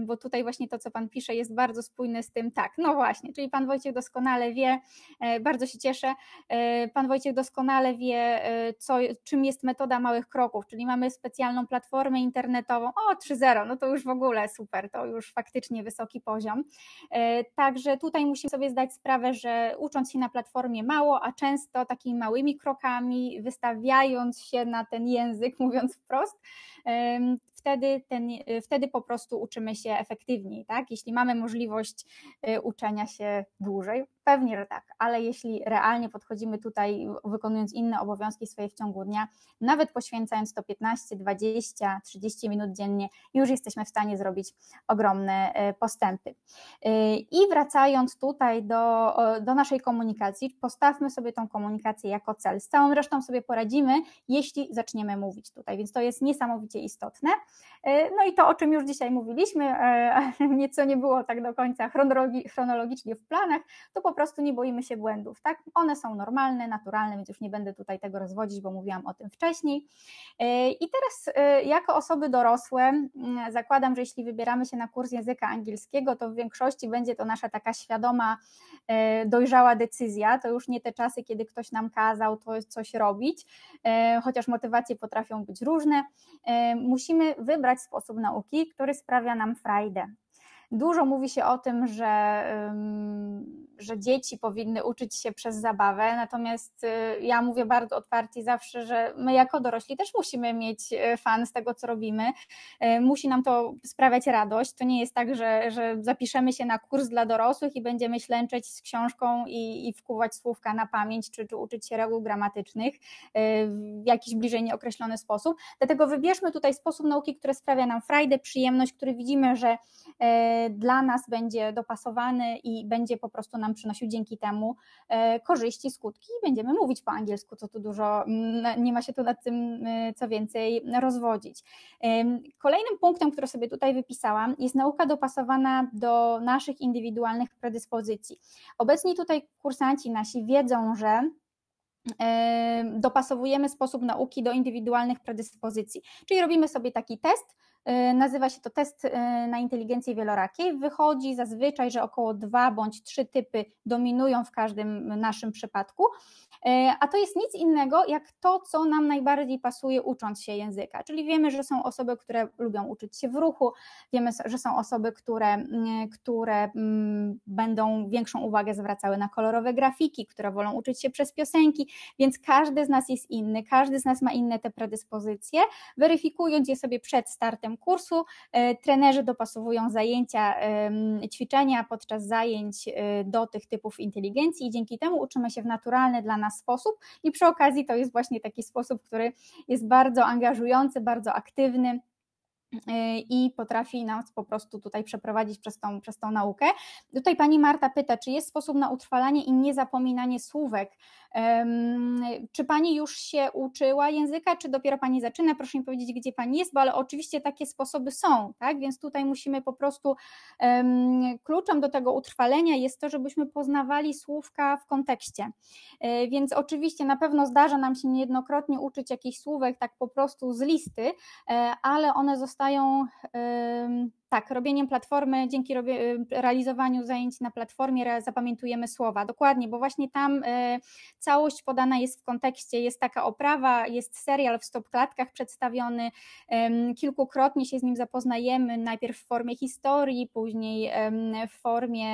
bo tutaj właśnie to, co Pan pisze, jest bardzo spójne z tym, tak, no właśnie, czyli Pan Wojciech doskonale wie, e, bardzo się cieszę, e, Pan Wojciech doskonale wie, e, co, czym jest metoda małych kroków, czyli mamy specjalną platformę internetową, o 3.0, no to już w ogóle super, to już faktycznie wysoki poziom. Także tutaj musimy sobie zdać sprawę, że ucząc się na platformie mało, a często takimi małymi krokami, wystawiając się na ten język, mówiąc wprost, wtedy, ten, y, wtedy po prostu uczymy się efektywniej. Tak? Jeśli mamy możliwość y, uczenia się dłużej, Pewnie, że tak, ale jeśli realnie podchodzimy tutaj, wykonując inne obowiązki swoje w ciągu dnia, nawet poświęcając to 15, 20, 30 minut dziennie, już jesteśmy w stanie zrobić ogromne e, postępy. E, I wracając tutaj do, do naszej komunikacji, postawmy sobie tą komunikację jako cel. Z całą resztą sobie poradzimy, jeśli zaczniemy mówić tutaj, więc to jest niesamowicie istotne. E, no i to, o czym już dzisiaj mówiliśmy, (laughs) nieco nie było tak do końca chronologicznie w planach, to po prostu nie boimy się błędów, tak? One są normalne, naturalne, więc już nie będę tutaj tego rozwodzić, bo mówiłam o tym wcześniej. E, I teraz, e, jako osoby dorosłe, zakładam, że jeśli wybieramy się na kurs języka angielskiego, to w większości będzie to nasza taka świadoma, e, dojrzała decyzja. To już nie te czasy, kiedy ktoś nam kazał to coś robić, chociaż motywacje potrafią być różne. Musimy wybrać sposób nauki, który sprawia nam frajdę. Dużo mówi się o tym, że że dzieci powinny uczyć się przez zabawę, natomiast y, ja mówię bardzo otwarcie zawsze, że my jako dorośli też musimy mieć y, fan z tego, co robimy, y, musi nam to sprawiać radość, to nie jest tak, że, że zapiszemy się na kurs dla dorosłych i będziemy ślęczeć z książką i, i wkuwać słówka na pamięć, czy, czy uczyć się reguł gramatycznych w jakiś bliżej nieokreślony sposób, dlatego wybierzmy tutaj sposób nauki, który sprawia nam frajdę, przyjemność, który widzimy, że dla nas będzie dopasowany i będzie po prostu nam nam przynosił dzięki temu e, korzyści, skutki i będziemy mówić po angielsku, co tu dużo, mm, nie ma się tu nad tym e, co więcej rozwodzić. Kolejnym punktem, który sobie tutaj wypisałam, jest nauka dopasowana do naszych indywidualnych predyspozycji. Obecni tutaj kursanci nasi wiedzą, że dopasowujemy sposób nauki do indywidualnych predyspozycji. Czyli robimy sobie taki test, E, nazywa się to test e, na inteligencję wielorakiej. Wychodzi zazwyczaj, że około dwa bądź trzy typy dominują w każdym naszym przypadku. E, a to jest nic innego jak to, co nam najbardziej pasuje ucząc się języka. Czyli wiemy, że są osoby, które lubią uczyć się w ruchu, wiemy, że są osoby, które, mm, które mm, będą większą uwagę zwracały na kolorowe grafiki, które wolą uczyć się przez piosenki, więc każdy z nas jest inny, każdy z nas ma inne te predyspozycje. Weryfikując je sobie przed startem kursu, e, trenerzy dopasowują zajęcia, ćwiczenia podczas zajęć e, do tych typów inteligencji i dzięki temu uczymy się w naturalny dla nas nas sposób i przy okazji to jest właśnie taki sposób, który jest bardzo angażujący, bardzo aktywny yy, i potrafi nas po prostu tutaj przeprowadzić przez tą, przez tą naukę. Tutaj pani Marta pyta, czy jest sposób na utrwalanie i niezapominanie słówek czy Pani już się uczyła języka, czy dopiero Pani zaczyna? Proszę mi powiedzieć, gdzie Pani jest, bo ale oczywiście takie sposoby są, tak? Więc tutaj musimy po prostu, kluczem do tego utrwalenia jest to, żebyśmy poznawali słówka w kontekście. E, więc oczywiście na pewno zdarza nam się niejednokrotnie uczyć jakichś słówek tak po prostu z listy, e, ale one zostają tak, robieniem platformy, dzięki y, realizowaniu zajęć na platformie zapamiętujemy słowa. Dokładnie, bo właśnie tam y, całość podana jest w kontekście, jest taka oprawa, jest serial w stopklatkach przedstawiony, kilkukrotnie się z nim zapoznajemy, najpierw w formie historii, później w formie,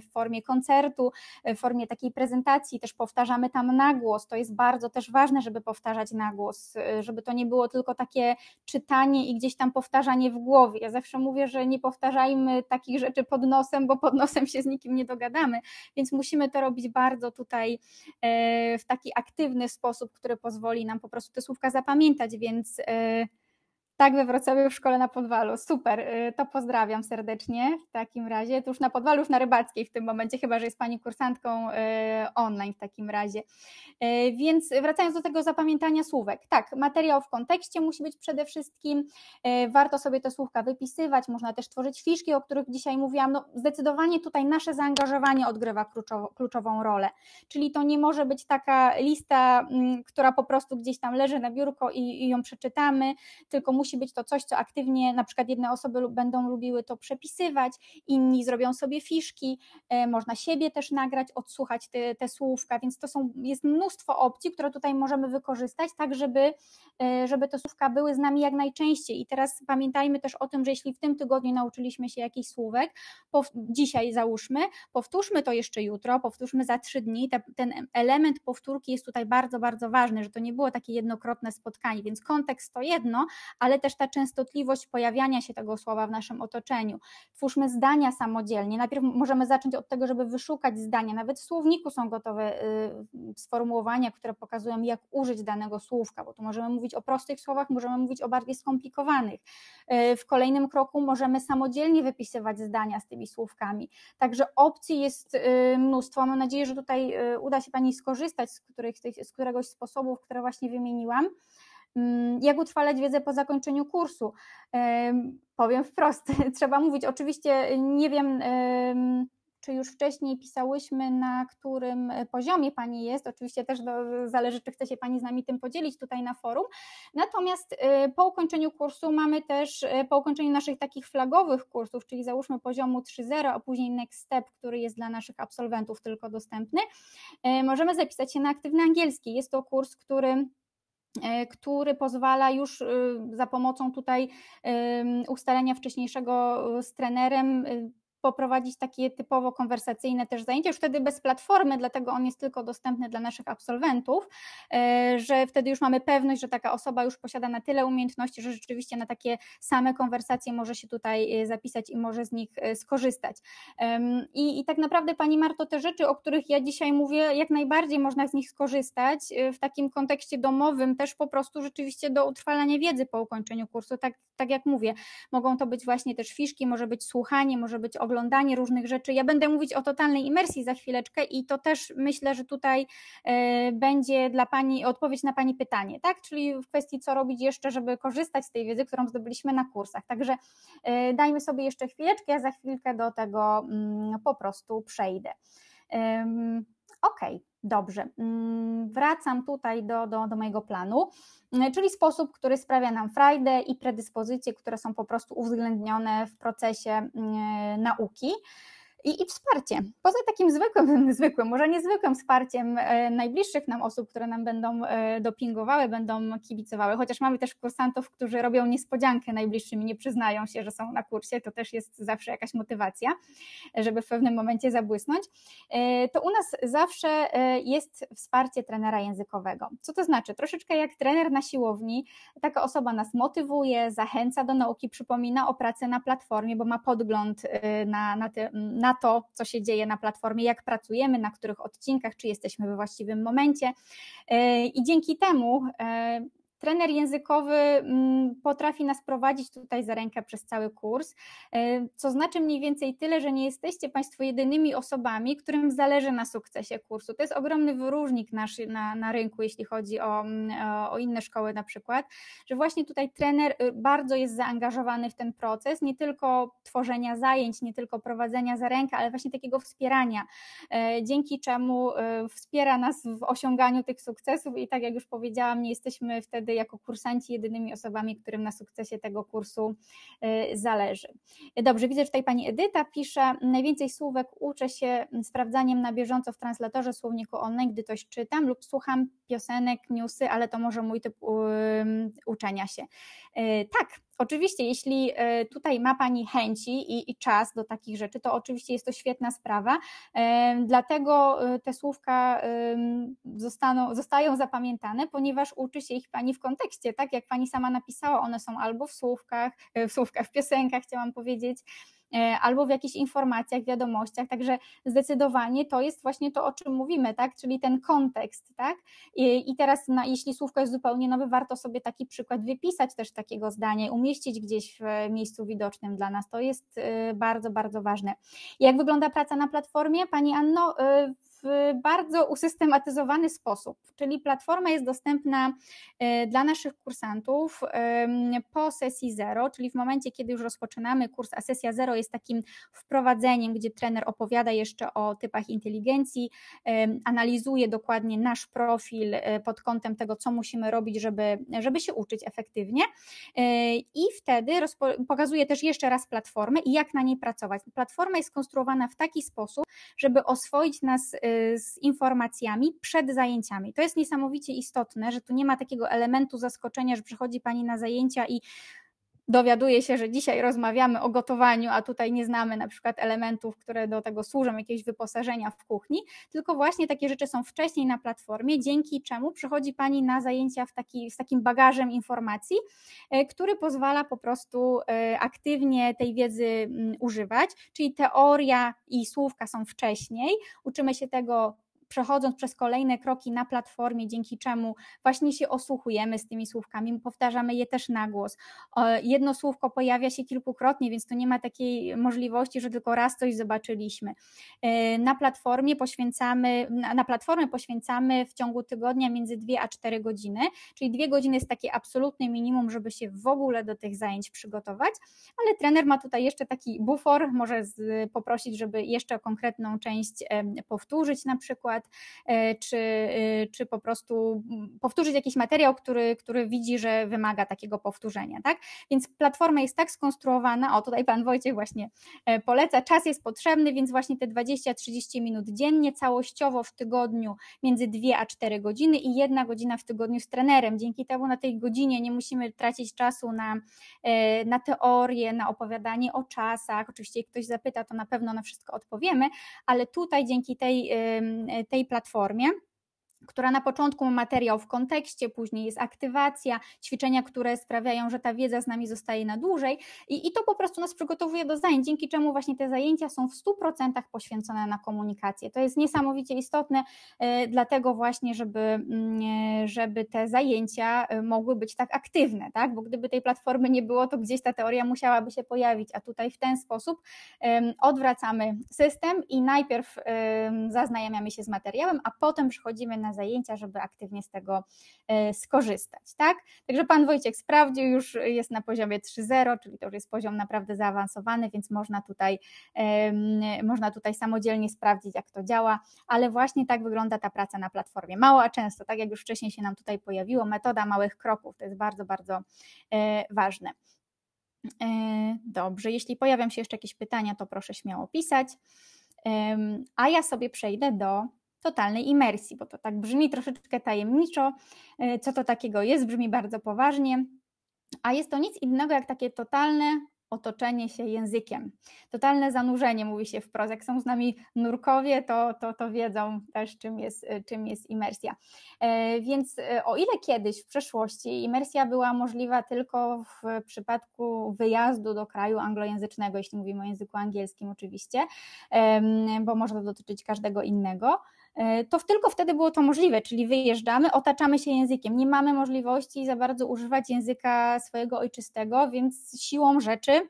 w formie koncertu, w formie takiej prezentacji, też powtarzamy tam na głos. To jest bardzo też ważne, żeby powtarzać na głos, y, żeby to nie było tylko takie czytanie i gdzieś tam powtarzanie w głowie. Ja zawsze mówię, mówię, że nie powtarzajmy takich rzeczy pod nosem, bo pod nosem się z nikim nie dogadamy, więc musimy to robić bardzo tutaj e, w taki aktywny sposób, który pozwoli nam po prostu te słówka zapamiętać, więc e, tak, we Wrocławiu w szkole na Podwalu. Super, y, to pozdrawiam serdecznie w takim razie. To już na Podwalu, już na Rybackiej w tym momencie, chyba że jest Pani kursantką y, online w takim razie. Y, więc wracając do tego zapamiętania słówek. Tak, materiał w kontekście musi być przede wszystkim. Warto sobie te słówka wypisywać, można też tworzyć fiszki, o których dzisiaj mówiłam. No, zdecydowanie tutaj nasze zaangażowanie odgrywa kluczowo, kluczową rolę. Czyli to nie może być taka lista, mm, która po prostu gdzieś tam leży na biurko i, i ją przeczytamy, tylko musi musi być to coś, co aktywnie, na przykład jedne osoby będą lubiły to przepisywać, inni zrobią sobie fiszki, e, można siebie też nagrać, odsłuchać te, te słówka, więc to są, jest mnóstwo opcji, które tutaj możemy wykorzystać, tak żeby, e, żeby te słówka były z nami jak najczęściej. I teraz pamiętajmy też o tym, że jeśli w tym tygodniu nauczyliśmy się jakichś słówek, dzisiaj załóżmy, powtórzmy to jeszcze jutro, powtórzmy za trzy dni. Te, ten element powtórki jest tutaj bardzo, bardzo ważny, że to nie było takie jednokrotne spotkanie, więc kontekst to jedno, ale też ta częstotliwość pojawiania się tego słowa w naszym otoczeniu. Twórzmy zdania samodzielnie. Najpierw możemy zacząć od tego, żeby wyszukać zdania. Nawet w słowniku są gotowe y, sformułowania, które pokazują, jak użyć danego słówka, bo tu możemy mówić o prostych słowach, możemy mówić o bardziej skomplikowanych. Y, w kolejnym kroku możemy samodzielnie wypisywać zdania z tymi słówkami. Także opcji jest y, mnóstwo. Mam nadzieję, że tutaj uda się Pani skorzystać z, których, z któregoś sposobów, które właśnie wymieniłam. Mm, jak utrwalać wiedzę po zakończeniu kursu. Powiem wprost, (laughs) trzeba mówić. Oczywiście nie wiem, czy już wcześniej pisałyśmy, na którym e, poziomie Pani jest. Oczywiście też zależy, czy chce się Pani z nami tym podzielić tutaj na forum. Natomiast e, po ukończeniu kursu mamy też, e, po ukończeniu naszych takich flagowych kursów, czyli załóżmy poziomu 3.0, a później Next Step, który jest dla naszych absolwentów tylko dostępny, możemy zapisać się na aktywny angielski. Jest to kurs, który E, który pozwala już y, za pomocą tutaj ustalenia wcześniejszego y, z trenerem y, poprowadzić takie typowo konwersacyjne też zajęcia, już wtedy bez platformy, dlatego on jest tylko dostępny dla naszych absolwentów, e, że wtedy już mamy pewność, że taka osoba już posiada na tyle umiejętności, że rzeczywiście na takie same konwersacje może się tutaj e, zapisać i może z nich e, skorzystać. I, i tak naprawdę Pani Marto, te rzeczy, o których ja dzisiaj mówię, jak najbardziej można z nich skorzystać w takim kontekście domowym, też po prostu rzeczywiście do utrwalania wiedzy po ukończeniu kursu, tak, tak jak mówię, mogą to być właśnie też fiszki, może być słuchanie, może być oglądanie różnych rzeczy. Ja będę mówić o totalnej imersji za chwileczkę i to też myślę, że tutaj e, będzie dla Pani odpowiedź na Pani pytanie, tak? Czyli w kwestii, co robić jeszcze, żeby korzystać z tej wiedzy, którą zdobyliśmy na kursach. Także e, dajmy sobie jeszcze chwileczkę, ja za chwilkę do tego mm, po prostu przejdę. Okej. Okay. Dobrze, mm, wracam tutaj do, do, do, mojego planu, mm, czyli sposób, który sprawia nam frajdę i predyspozycje, które są po prostu uwzględnione w procesie mm, nauki i, i wsparcie. Poza takim zwykłym, (laughs) zwykłym, może niezwykłym wsparciem e, najbliższych nam osób, które nam będą e, dopingowały, będą kibicowały, chociaż mamy też kursantów, którzy robią niespodziankę najbliższym i nie przyznają się, że są na kursie, to też jest zawsze jakaś motywacja, żeby w pewnym momencie zabłysnąć, e, to u nas zawsze jest wsparcie trenera językowego. Co to znaczy? Troszeczkę jak trener na siłowni, taka osoba nas motywuje, zachęca do nauki, przypomina o pracy na platformie, bo ma podgląd na, na, te, na na to, co się dzieje na platformie, jak pracujemy, na których odcinkach, czy jesteśmy we właściwym momencie. Y, I dzięki temu y, trener językowy mm, potrafi nas prowadzić tutaj za rękę przez cały kurs, e, co znaczy mniej więcej tyle, że nie jesteście Państwo jedynymi osobami, którym zależy na sukcesie kursu. To jest ogromny wyróżnik nasz na, na rynku, jeśli chodzi o, mm, o inne szkoły na przykład, że właśnie tutaj trener y, bardzo jest zaangażowany w ten proces, nie tylko tworzenia zajęć, nie tylko prowadzenia za rękę, ale właśnie takiego wspierania, e, dzięki czemu y, wspiera nas w osiąganiu tych sukcesów i tak jak już powiedziałam, nie jesteśmy wtedy wtedy jako kursanci jedynymi osobami, którym na sukcesie tego kursu y, zależy. Dobrze, widzę, że tutaj pani Edyta pisze, najwięcej słówek uczę się sprawdzaniem na bieżąco w translatorze słowniku online, gdy coś czytam lub słucham piosenek, newsy, ale to może mój typ y, uczenia się. E, tak, Oczywiście, jeśli e, tutaj ma Pani chęci i, i, czas do takich rzeczy, to oczywiście jest to świetna sprawa. E, dlatego te słówka zostaną, zostają zapamiętane, ponieważ uczy się ich Pani w kontekście. Tak jak Pani sama napisała, one są albo w słówkach, w słówkach, w piosenkach, chciałam powiedzieć E, albo w jakichś informacjach, wiadomościach, także zdecydowanie to jest właśnie to, o czym mówimy, tak? czyli ten kontekst. Tak? I, i teraz, na, jeśli słówko jest zupełnie nowe, warto sobie taki przykład wypisać też takiego zdania, umieścić gdzieś w e, miejscu widocznym dla nas. To jest e, bardzo, bardzo ważne. Jak wygląda praca na platformie? Pani Anno, bardzo usystematyzowany sposób, czyli platforma jest dostępna e, dla naszych kursantów po sesji zero, czyli w momencie, kiedy już rozpoczynamy kurs, a sesja zero jest takim wprowadzeniem, gdzie trener opowiada jeszcze o typach inteligencji, analizuje dokładnie nasz profil e, pod kątem tego, co musimy robić, żeby, żeby się uczyć efektywnie e, i wtedy pokazuje też jeszcze raz platformę i jak na niej pracować. Platforma jest skonstruowana w taki sposób, żeby oswoić nas Y, z informacjami przed zajęciami. To jest niesamowicie istotne, że tu nie ma takiego elementu zaskoczenia, że przychodzi pani na zajęcia i dowiaduje się, że dzisiaj rozmawiamy o gotowaniu, a tutaj nie znamy na przykład elementów, które do tego służą, jakieś wyposażenia w kuchni, tylko właśnie takie rzeczy są wcześniej na platformie, dzięki czemu przychodzi Pani na zajęcia w taki, z takim bagażem informacji, e, który pozwala po prostu e, aktywnie tej wiedzy mm, używać, czyli teoria i słówka są wcześniej, uczymy się tego przechodząc przez kolejne kroki na platformie, dzięki czemu właśnie się osłuchujemy z tymi słówkami, powtarzamy je też na głos. Jedno słówko pojawia się kilkukrotnie, więc tu nie ma takiej możliwości, że tylko raz coś zobaczyliśmy. E, na platformie poświęcamy, na platformę poświęcamy w ciągu tygodnia między 2 a 4 godziny, czyli 2 godziny jest takie absolutne minimum, żeby się w ogóle do tych zajęć przygotować, ale trener ma tutaj jeszcze taki bufor, może poprosić, żeby jeszcze konkretną część powtórzyć na przykład, przykład, e, czy, e, czy po prostu mm, powtórzyć jakiś materiał, który, który widzi, że wymaga takiego powtórzenia. Tak? Więc platforma jest tak skonstruowana, o tutaj Pan Wojciech właśnie e, poleca, czas jest potrzebny, więc właśnie te 20-30 minut dziennie, całościowo w tygodniu między 2 a 4 godziny i jedna godzina w tygodniu z trenerem. Dzięki temu na tej godzinie nie musimy tracić czasu na, na teorię, na opowiadanie o czasach. Oczywiście, jak ktoś zapyta, to na pewno na wszystko odpowiemy, ale tutaj dzięki tej, tej platformie która na początku ma materiał w kontekście, później jest aktywacja, ćwiczenia, które sprawiają, że ta wiedza z nami zostaje na dłużej i, i to po prostu nas przygotowuje do zajęć, dzięki czemu właśnie te zajęcia są w 100% poświęcone na komunikację. To jest niesamowicie istotne, y, dlatego właśnie, żeby, mm, y, żeby te zajęcia y, mogły być tak aktywne, tak? bo gdyby tej platformy nie było, to gdzieś ta teoria musiałaby się pojawić, a tutaj w ten sposób y, odwracamy system i najpierw zaznajamiamy się z materiałem, a potem przechodzimy na na zajęcia, żeby aktywnie z tego e, skorzystać. Tak? Także pan Wojciech sprawdził, już jest na poziomie 3.0, czyli to już jest poziom naprawdę zaawansowany, więc można tutaj, można tutaj samodzielnie sprawdzić, jak to działa, ale właśnie tak wygląda ta praca na platformie. Mało, a często, tak jak już wcześniej się nam tutaj pojawiło, metoda małych kroków, to jest bardzo, bardzo e, ważne. E, dobrze, jeśli pojawią się jeszcze jakieś pytania, to proszę śmiało pisać. A ja sobie przejdę do totalnej imersji, bo to tak brzmi troszeczkę tajemniczo, e, co to takiego jest, brzmi bardzo poważnie, a jest to nic innego jak takie totalne otoczenie się językiem. Totalne zanurzenie, mówi się wprost. Jak są z nami nurkowie, to, to, to wiedzą też, czym jest, e, czym jest imersja. E, więc o ile kiedyś w przeszłości imersja była możliwa tylko w przypadku wyjazdu do kraju anglojęzycznego, jeśli mówimy o języku angielskim oczywiście, bo może to dotyczyć każdego innego, E, to tylko wtedy było to możliwe, czyli wyjeżdżamy, otaczamy się językiem. Nie mamy możliwości za bardzo używać języka swojego ojczystego, więc siłą rzeczy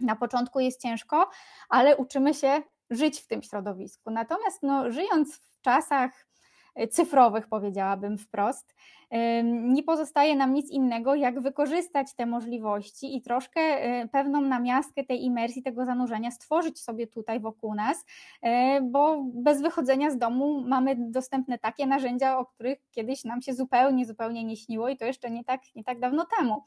na początku jest ciężko, ale uczymy się żyć w tym środowisku. Natomiast no, żyjąc w czasach cyfrowych, powiedziałabym wprost. Nie pozostaje nam nic innego, jak wykorzystać te możliwości i troszkę y, pewną namiastkę tej imersji, tego zanurzenia stworzyć sobie tutaj wokół nas, y, bo bez wychodzenia z domu mamy dostępne takie narzędzia, o których kiedyś nam się zupełnie, zupełnie nie śniło i to jeszcze nie tak, nie tak dawno temu.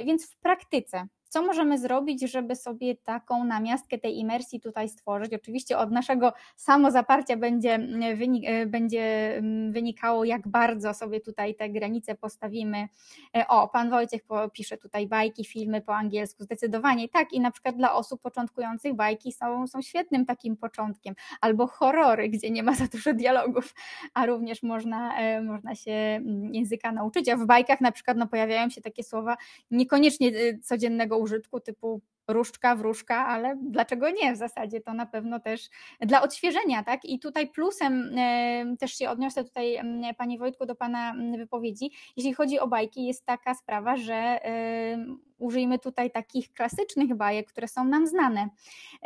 Y, więc w praktyce co możemy zrobić, żeby sobie taką namiastkę tej imersji tutaj stworzyć? Oczywiście od naszego samozaparcia będzie, mm, wynik, e, będzie mm, wynikało, jak bardzo sobie tutaj te granice postawimy. E, o, pan Wojciech pisze tutaj bajki, filmy po angielsku, zdecydowanie tak. I na przykład dla osób początkujących bajki są, są świetnym takim początkiem, albo horrory, gdzie nie ma za dużo dialogów, a również można, e, można się mm, języka nauczyć. A w bajkach na przykład no, pojawiają się takie słowa niekoniecznie codziennego użytku typu różdżka, wróżka, ale dlaczego nie? W zasadzie to na pewno też dla odświeżenia, tak? I tutaj plusem e, też się odniosę tutaj, Panie Wojtku, do Pana wypowiedzi. Jeśli chodzi o bajki, jest taka sprawa, że e, użyjmy tutaj takich klasycznych bajek, które są nam znane,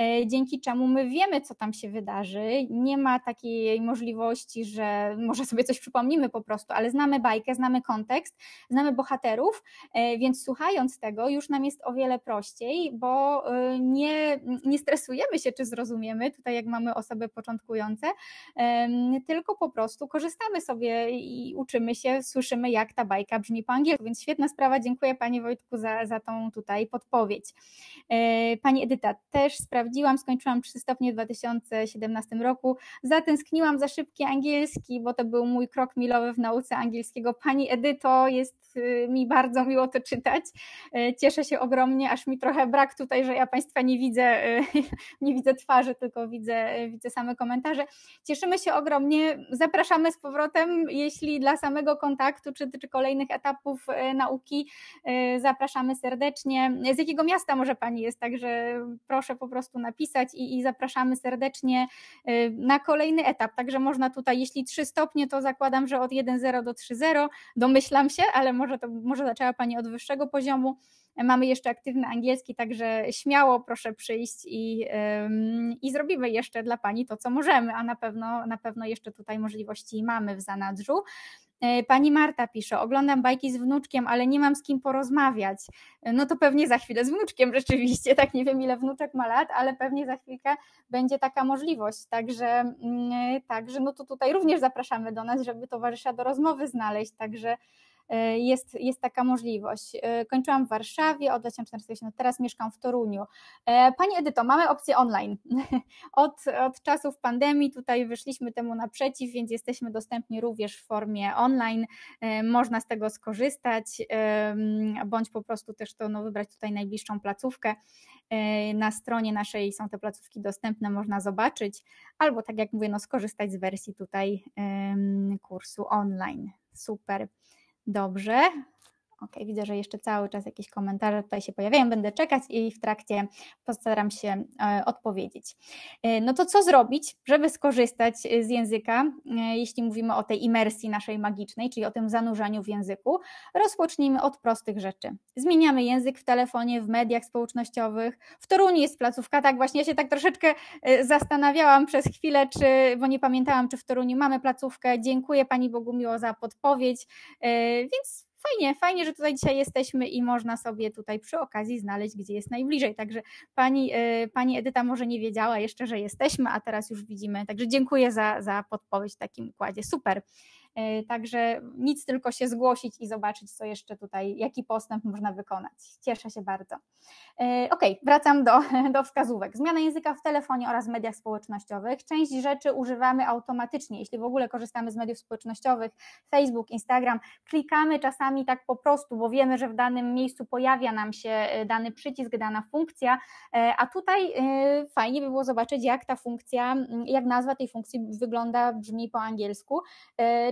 e, dzięki czemu my wiemy, co tam się wydarzy. Nie ma takiej możliwości, że może sobie coś przypomnimy po prostu, ale znamy bajkę, znamy kontekst, znamy bohaterów, więc słuchając tego już nam jest o wiele prościej, bo Y, nie, nie stresujemy się, czy zrozumiemy, tutaj jak mamy osoby początkujące, tylko po prostu korzystamy sobie i uczymy się, słyszymy jak ta bajka brzmi po angielsku, więc świetna sprawa, dziękuję Pani Wojtku za, za tą tutaj podpowiedź. E, Pani Edyta, też sprawdziłam, skończyłam 3 stopnie w 2017 roku, zatęskniłam za szybki angielski, bo to był mój krok milowy w nauce angielskiego. Pani Edyto, jest y, mi bardzo miło to czytać, e, cieszę się ogromnie, aż mi trochę brak tutaj, że ja Państwa nie widzę, y, (laughs) nie widzę twarzy, tylko widzę, y, widzę same komentarze. Cieszymy się ogromnie, zapraszamy z powrotem, jeśli dla samego kontaktu czy, czy kolejnych etapów y, nauki zapraszamy serdecznie. Z jakiego miasta może Pani jest, także proszę po prostu napisać i, i zapraszamy serdecznie na kolejny etap, także można tutaj, jeśli trzy stopnie, to zakładam, że od 1.0 do 3.0, domyślam się, ale może, to, może zaczęła Pani od wyższego poziomu, Mamy jeszcze aktywny angielski, także śmiało proszę przyjść i, i zrobimy jeszcze dla Pani to, co możemy, a na pewno, na pewno jeszcze tutaj możliwości mamy w zanadrzu. E, pani Marta pisze, oglądam bajki z wnuczkiem, ale nie mam z kim porozmawiać. E, no to pewnie za chwilę z wnuczkiem rzeczywiście, tak nie wiem ile wnuczek ma lat, ale pewnie za chwilkę będzie taka możliwość. Także, mm, e, także no to tutaj również zapraszamy do nas, żeby towarzysza do rozmowy znaleźć. Także E, jest, jest taka możliwość. E, kończyłam w Warszawie od 2014, no teraz mieszkam w Toruniu. E, pani Edyto, mamy opcję online. (laughs) Od, od czasów pandemii tutaj wyszliśmy temu naprzeciw, więc jesteśmy dostępni również w formie online. Można z tego skorzystać, bądź po prostu też to no, wybrać tutaj najbliższą placówkę. Na stronie naszej są te placówki dostępne, można zobaczyć, albo tak jak mówię, no, skorzystać z wersji tutaj kursu online. Super. Dobrze. OK, widzę, że jeszcze cały czas jakieś komentarze tutaj się pojawiają, będę czekać i w trakcie postaram się e, odpowiedzieć. E, no to co zrobić, żeby skorzystać e, z języka, jeśli mówimy o tej imersji naszej magicznej, czyli o tym zanurzaniu w języku? Rozpocznijmy od prostych rzeczy. Zmieniamy język w telefonie, w mediach społecznościowych. W Toruniu jest placówka, tak właśnie, ja się tak troszeczkę zastanawiałam przez chwilę, czy, bo nie pamiętałam, czy w Toruniu mamy placówkę. Dziękuję Pani Bogu miło za podpowiedź, więc fajnie, fajnie, że tutaj dzisiaj jesteśmy i można sobie tutaj przy okazji znaleźć, gdzie jest najbliżej. Także pani, e, pani Edyta może nie wiedziała jeszcze, że jesteśmy, a teraz już widzimy. Także dziękuję za, za podpowiedź w takim układzie. Super. E, także nic tylko się zgłosić i zobaczyć, co jeszcze tutaj, jaki postęp można wykonać. Cieszę się bardzo. E, ok, wracam do, (laughs) do wskazówek. Zmiana języka w telefonie oraz mediach społecznościowych. Część rzeczy używamy automatycznie, jeśli w ogóle korzystamy z mediów społecznościowych, Facebook, Instagram. Klikamy czasami tak po prostu, bo wiemy, że w danym miejscu pojawia nam się e, dany przycisk, dana funkcja, a tutaj fajnie by było zobaczyć, jak ta funkcja, jak nazwa tej funkcji wygląda, brzmi po angielsku.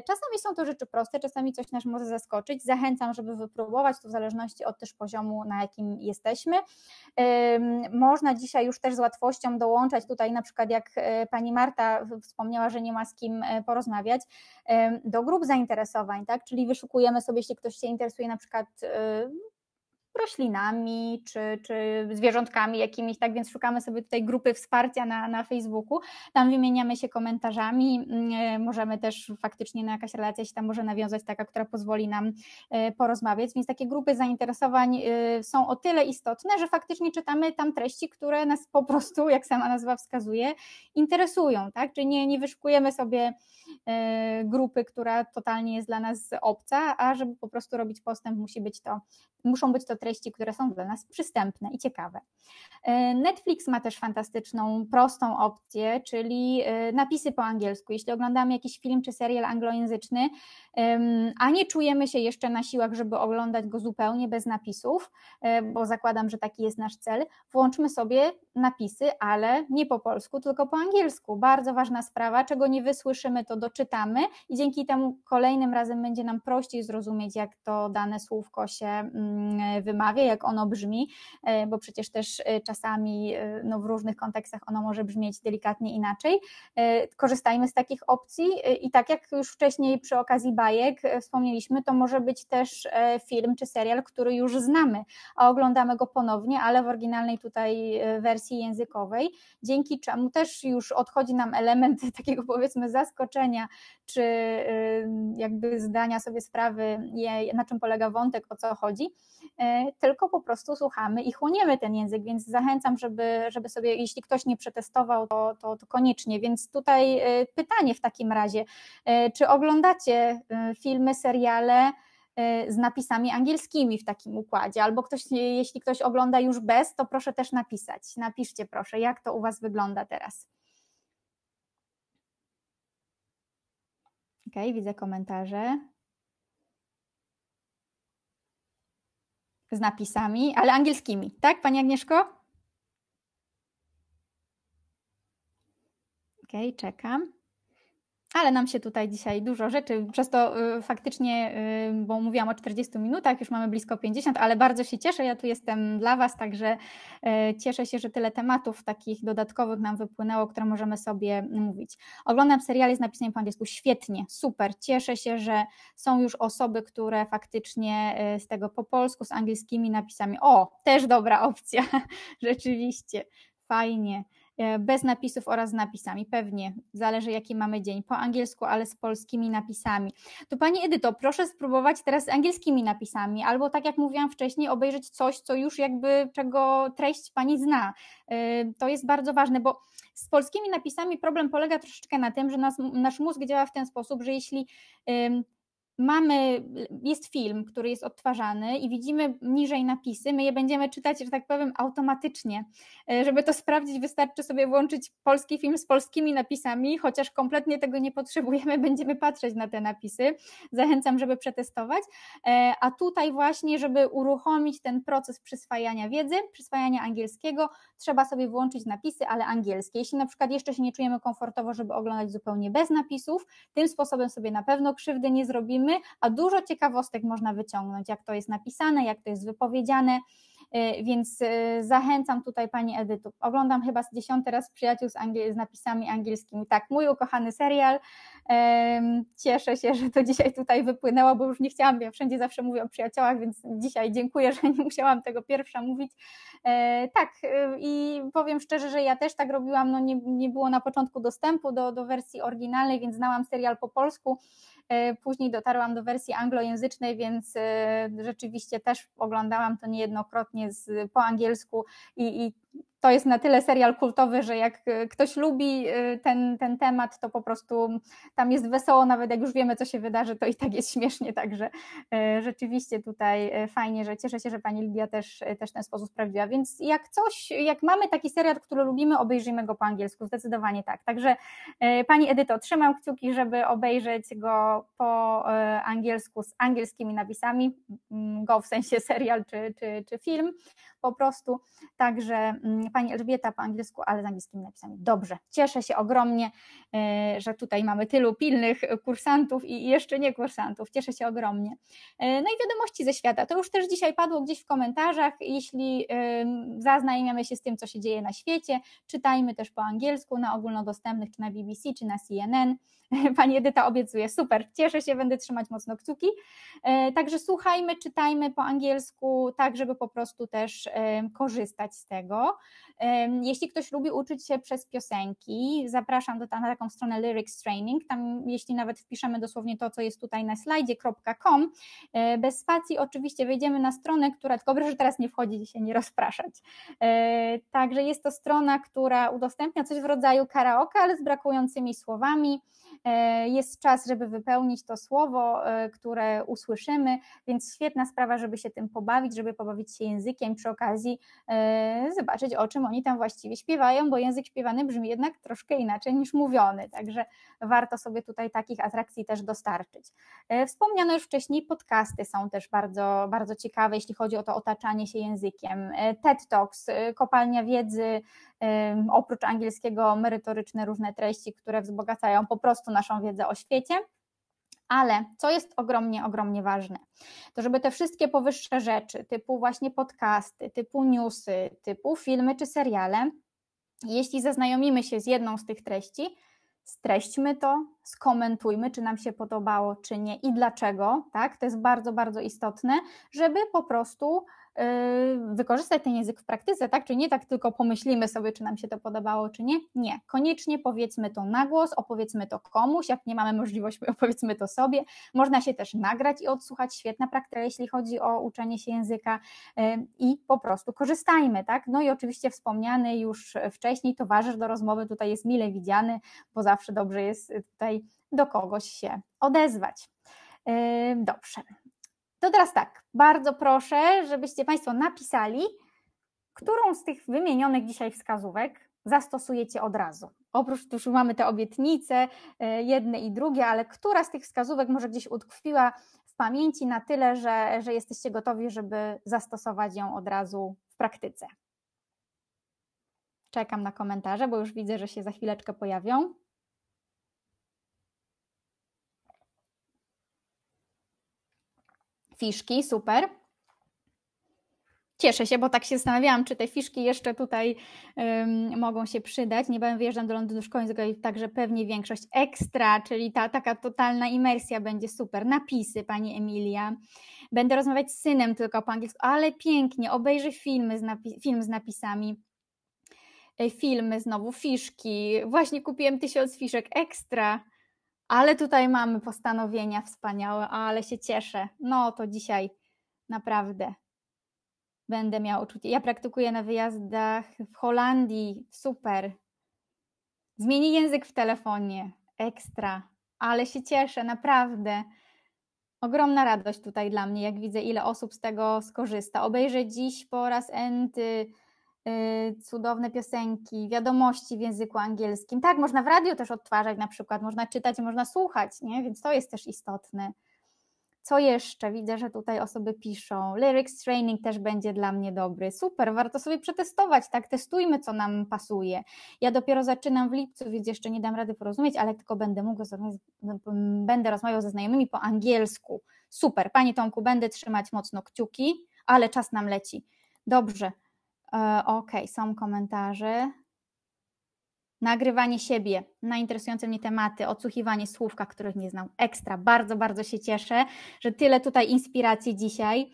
Czasami Czasami są to rzeczy proste, czasami coś nas może zaskoczyć. Zachęcam, żeby wypróbować, to w zależności od też poziomu, na jakim jesteśmy. Można dzisiaj już też z łatwością dołączać tutaj, na przykład jak e, pani Marta wspomniała, że nie ma z kim e, porozmawiać, do grup zainteresowań, tak? Czyli wyszukujemy sobie, jeśli ktoś się interesuje na przykład e, roślinami czy, czy zwierzątkami jakimiś, tak więc szukamy sobie tutaj grupy wsparcia na, na Facebooku, tam wymieniamy się komentarzami, mm, e, możemy też faktycznie na jakaś relacja się tam może nawiązać taka, która pozwoli nam e, porozmawiać, więc takie grupy zainteresowań e, są o tyle istotne, że faktycznie czytamy tam treści, które nas po prostu, jak sama nazwa wskazuje, interesują, tak, czyli nie, nie wyszukujemy sobie grupy, która totalnie jest dla nas obca, a żeby po prostu robić postęp musi być to, muszą być to treści, które są dla nas przystępne i ciekawe. E, Netflix ma też fantastyczną, prostą opcję, czyli e, napisy po angielsku. Jeśli oglądamy jakiś film czy serial anglojęzyczny, a nie czujemy się jeszcze na siłach, żeby oglądać go zupełnie bez napisów, e, bo zakładam, że taki jest nasz cel, włączmy sobie napisy, ale nie po polsku, tylko po angielsku. Bardzo ważna sprawa, czego nie wysłyszymy, to doczytamy i dzięki temu kolejnym razem będzie nam prościej zrozumieć, jak to dane słówko się wypowiada mm, wymawia, jak ono brzmi, e, bo przecież też e, czasami e, no, w różnych kontekstach ono może brzmieć delikatnie inaczej. Korzystajmy z takich opcji i tak jak już wcześniej przy okazji bajek wspomnieliśmy, to może być też film czy serial, który już znamy, a oglądamy go ponownie, ale w oryginalnej tutaj wersji językowej, dzięki czemu też już odchodzi nam element (laughs) takiego powiedzmy zaskoczenia, czy jakby zdania sobie sprawy, na czym polega wątek, o co chodzi tylko po prostu słuchamy i chłoniemy ten język, więc zachęcam, żeby, żeby sobie, jeśli ktoś nie przetestował, to, to, to koniecznie. Więc tutaj y, pytanie w takim razie, y, czy oglądacie y, filmy, seriale, z napisami angielskimi w takim układzie, albo ktoś, jeśli ktoś ogląda już bez, to proszę też napisać. Napiszcie proszę, jak to u Was wygląda teraz. Ok, widzę komentarze. z napisami, ale angielskimi, tak, Pani Agnieszko? Okej, okay, czekam. Ale nam się tutaj dzisiaj dużo rzeczy, przez to y, faktycznie, y, bo mówiłam o 40 minutach, już mamy blisko 50, ale bardzo się cieszę, ja tu jestem dla Was, także y, cieszę się, że tyle tematów takich dodatkowych nam wypłynęło, które możemy sobie mówić. Oglądam seriale z napisaniem, po angielsku, świetnie, super, cieszę się, że są już osoby, które faktycznie z tego po polsku, z angielskimi napisami, o, też dobra opcja, (laughs) rzeczywiście, fajnie. E, bez napisów oraz z napisami. Pewnie, zależy jaki mamy dzień, po angielsku, ale z polskimi napisami. To Pani Edyto, proszę spróbować teraz z angielskimi napisami, albo tak jak mówiłam wcześniej, obejrzeć coś, co już jakby, czego treść Pani zna. E, to jest bardzo ważne, bo z polskimi napisami problem polega troszeczkę na tym, że nas, nasz mózg działa w ten sposób, że jeśli mamy, jest film, który jest odtwarzany i widzimy niżej napisy, my je będziemy czytać, że tak powiem, automatycznie. E, żeby to sprawdzić, wystarczy sobie włączyć polski film z polskimi napisami, chociaż kompletnie tego nie potrzebujemy, (laughs) będziemy patrzeć na te napisy. Zachęcam, żeby przetestować. E, a tutaj właśnie, żeby uruchomić ten proces przyswajania wiedzy, przyswajania angielskiego, trzeba sobie włączyć napisy, ale angielskie. Jeśli na przykład jeszcze się nie czujemy komfortowo, żeby oglądać zupełnie bez napisów, tym sposobem sobie na pewno krzywdy nie zrobimy, a dużo ciekawostek można wyciągnąć, jak to jest napisane, jak to jest wypowiedziane. Y, więc y, zachęcam tutaj Pani Edytu. Oglądam chyba z dziesiąty raz przyjaciół z, angiel- z napisami angielskimi. Tak, mój ukochany serial. Cieszę się, że to dzisiaj tutaj wypłynęło, bo już nie chciałam, ja wszędzie zawsze mówię o przyjaciołach, więc dzisiaj dziękuję, (laughs) że nie musiałam tego pierwsza mówić. E, tak, y, i powiem szczerze, że ja też tak robiłam, no nie, nie było na początku dostępu do, do wersji oryginalnej, więc znałam serial po polsku E, później dotarłam do wersji anglojęzycznej, więc e, rzeczywiście też oglądałam to niejednokrotnie z, po angielsku i, i to jest na tyle serial kultowy, że jak y, ktoś lubi y, ten, ten temat, to po prostu tam jest wesoło, nawet jak już wiemy, co się wydarzy, to i tak jest śmiesznie, także y, rzeczywiście tutaj fajnie, że cieszę się, że pani Lidia też, też ten sposób sprawdziła, więc jak coś, jak mamy taki serial, który lubimy, obejrzyjmy go po angielsku, zdecydowanie tak, także pani Edyto, trzymam kciuki, żeby obejrzeć go po angielsku z angielskimi napisami, mm, go w sensie serial czy, czy, czy film po prostu, także mm, pani Elżbieta po angielsku, ale z angielskimi napisami. Dobrze, cieszę się ogromnie, y, że tutaj mamy tylu pilnych kursantów i jeszcze nie kursantów. Cieszę się ogromnie. Y, no i wiadomości ze świata. To już też dzisiaj padło gdzieś w komentarzach. Jeśli zaznajmiamy się z tym, co się dzieje na świecie, czytajmy też po angielsku na ogólnodostępnych, czy na BBC, czy na CNN. (laughs) Pani Edyta obiecuje, super, cieszę się, będę trzymać mocno kciuki. E, także słuchajmy, czytajmy po angielsku, tak żeby po prostu też e, korzystać z tego. Jeśli ktoś lubi uczyć się przez piosenki, zapraszam do tam, na taką stronę Lyrics Training. Tam, jeśli nawet wpiszemy dosłownie to, co jest tutaj na slajdzie.com, e, bez spacji oczywiście wejdziemy na stronę, która, tylko proszę teraz nie wchodzić i się nie rozpraszać. E, także jest to strona, która udostępnia coś w rodzaju karaoke, ale z brakującymi słowami. E, jest czas, żeby wypełnić to słowo, które usłyszymy, więc świetna sprawa, żeby się tym pobawić, żeby pobawić się językiem, przy okazji zobaczyć, o czym oni tam właściwie śpiewają, bo język śpiewany brzmi jednak troszkę inaczej niż mówiony, także warto sobie tutaj takich atrakcji też dostarczyć. E, Wspomniano już wcześniej, podcasty są też bardzo, bardzo ciekawe, jeśli chodzi o to otaczanie się językiem. E, TED Talks, e, kopalnia wiedzy, oprócz angielskiego merytoryczne różne treści, które wzbogacają po prostu naszą wiedzę o świecie. Ale co jest ogromnie, ogromnie ważne, to żeby te wszystkie powyższe rzeczy, typu właśnie podcasty, typu newsy, typu filmy czy seriale, jeśli zaznajomimy się z jedną z tych treści, streśćmy to, skomentujmy, czy nam się podobało, czy nie i dlaczego, tak? To jest bardzo, bardzo istotne, żeby po prostu Y, wykorzystać ten język w praktyce, tak? Czyli nie tak tylko pomyślimy sobie, czy nam się to podobało, czy nie. Nie, koniecznie powiedzmy to na głos, opowiedzmy to komuś, jak nie mamy możliwości, (laughs) opowiedzmy to sobie. Można się też nagrać i odsłuchać, świetna praktyka, jeśli chodzi o uczenie się języka y, i po prostu korzystajmy, tak? No i oczywiście wspomniany już wcześniej towarzysz do rozmowy tutaj jest mile widziany, bo zawsze dobrze jest tutaj do kogoś się odezwać. Y, dobrze, to teraz tak, bardzo proszę, żebyście Państwo napisali, którą z tych wymienionych dzisiaj wskazówek zastosujecie od razu. Oprócz tu już mamy te obietnice, e, jedne i drugie, ale która z tych wskazówek może gdzieś utkwiła w pamięci na tyle, że, że jesteście gotowi, żeby zastosować ją od razu w praktyce. Czekam na komentarze, bo już widzę, że się za chwileczkę pojawią. fiszki, super. Cieszę się, bo tak się zastanawiałam, czy te fiszki jeszcze tutaj um, mogą się przydać. Niebawem wyjeżdżam do Londynu szkolnego i także pewnie większość ekstra, czyli ta taka totalna imersja będzie super. Napisy, pani Emilia. Będę rozmawiać z synem tylko po angielsku, ale pięknie, Obejrzy filmy z film z napisami e, filmy, znowu fiszki. Właśnie kupiłem tysiąc fiszek ekstra. Ale tutaj mamy postanowienia wspaniałe, ale się cieszę. No to dzisiaj naprawdę będę miała uczucie. Ja praktykuję na wyjazdach w Holandii, super. Zmieni język w telefonie, ekstra, ale się cieszę, naprawdę. Ogromna radość tutaj dla mnie, jak widzę, ile osób z tego skorzysta. Obejrzę dziś po raz enty Y, cudowne piosenki, wiadomości w języku angielskim. Tak, można w radiu też odtwarzać na przykład, można czytać, można słuchać, nie? więc to jest też istotne. Co jeszcze? Widzę, że tutaj osoby piszą. Lyrics training też będzie dla mnie dobry. Super, warto sobie przetestować, tak? Testujmy, co nam pasuje. Ja dopiero zaczynam w lipcu, więc jeszcze nie dam rady porozumieć, ale tylko będę mógł, no, będę rozmawiał ze znajomymi po angielsku. Super, Panie Tomku, będę trzymać mocno kciuki, ale czas nam leci. Dobrze, E, ok, są komentarze. Nagrywanie siebie na interesujące mnie tematy, odsłuchiwanie słówka, których nie znam. Ekstra, bardzo, bardzo się cieszę, że tyle tutaj inspiracji dzisiaj.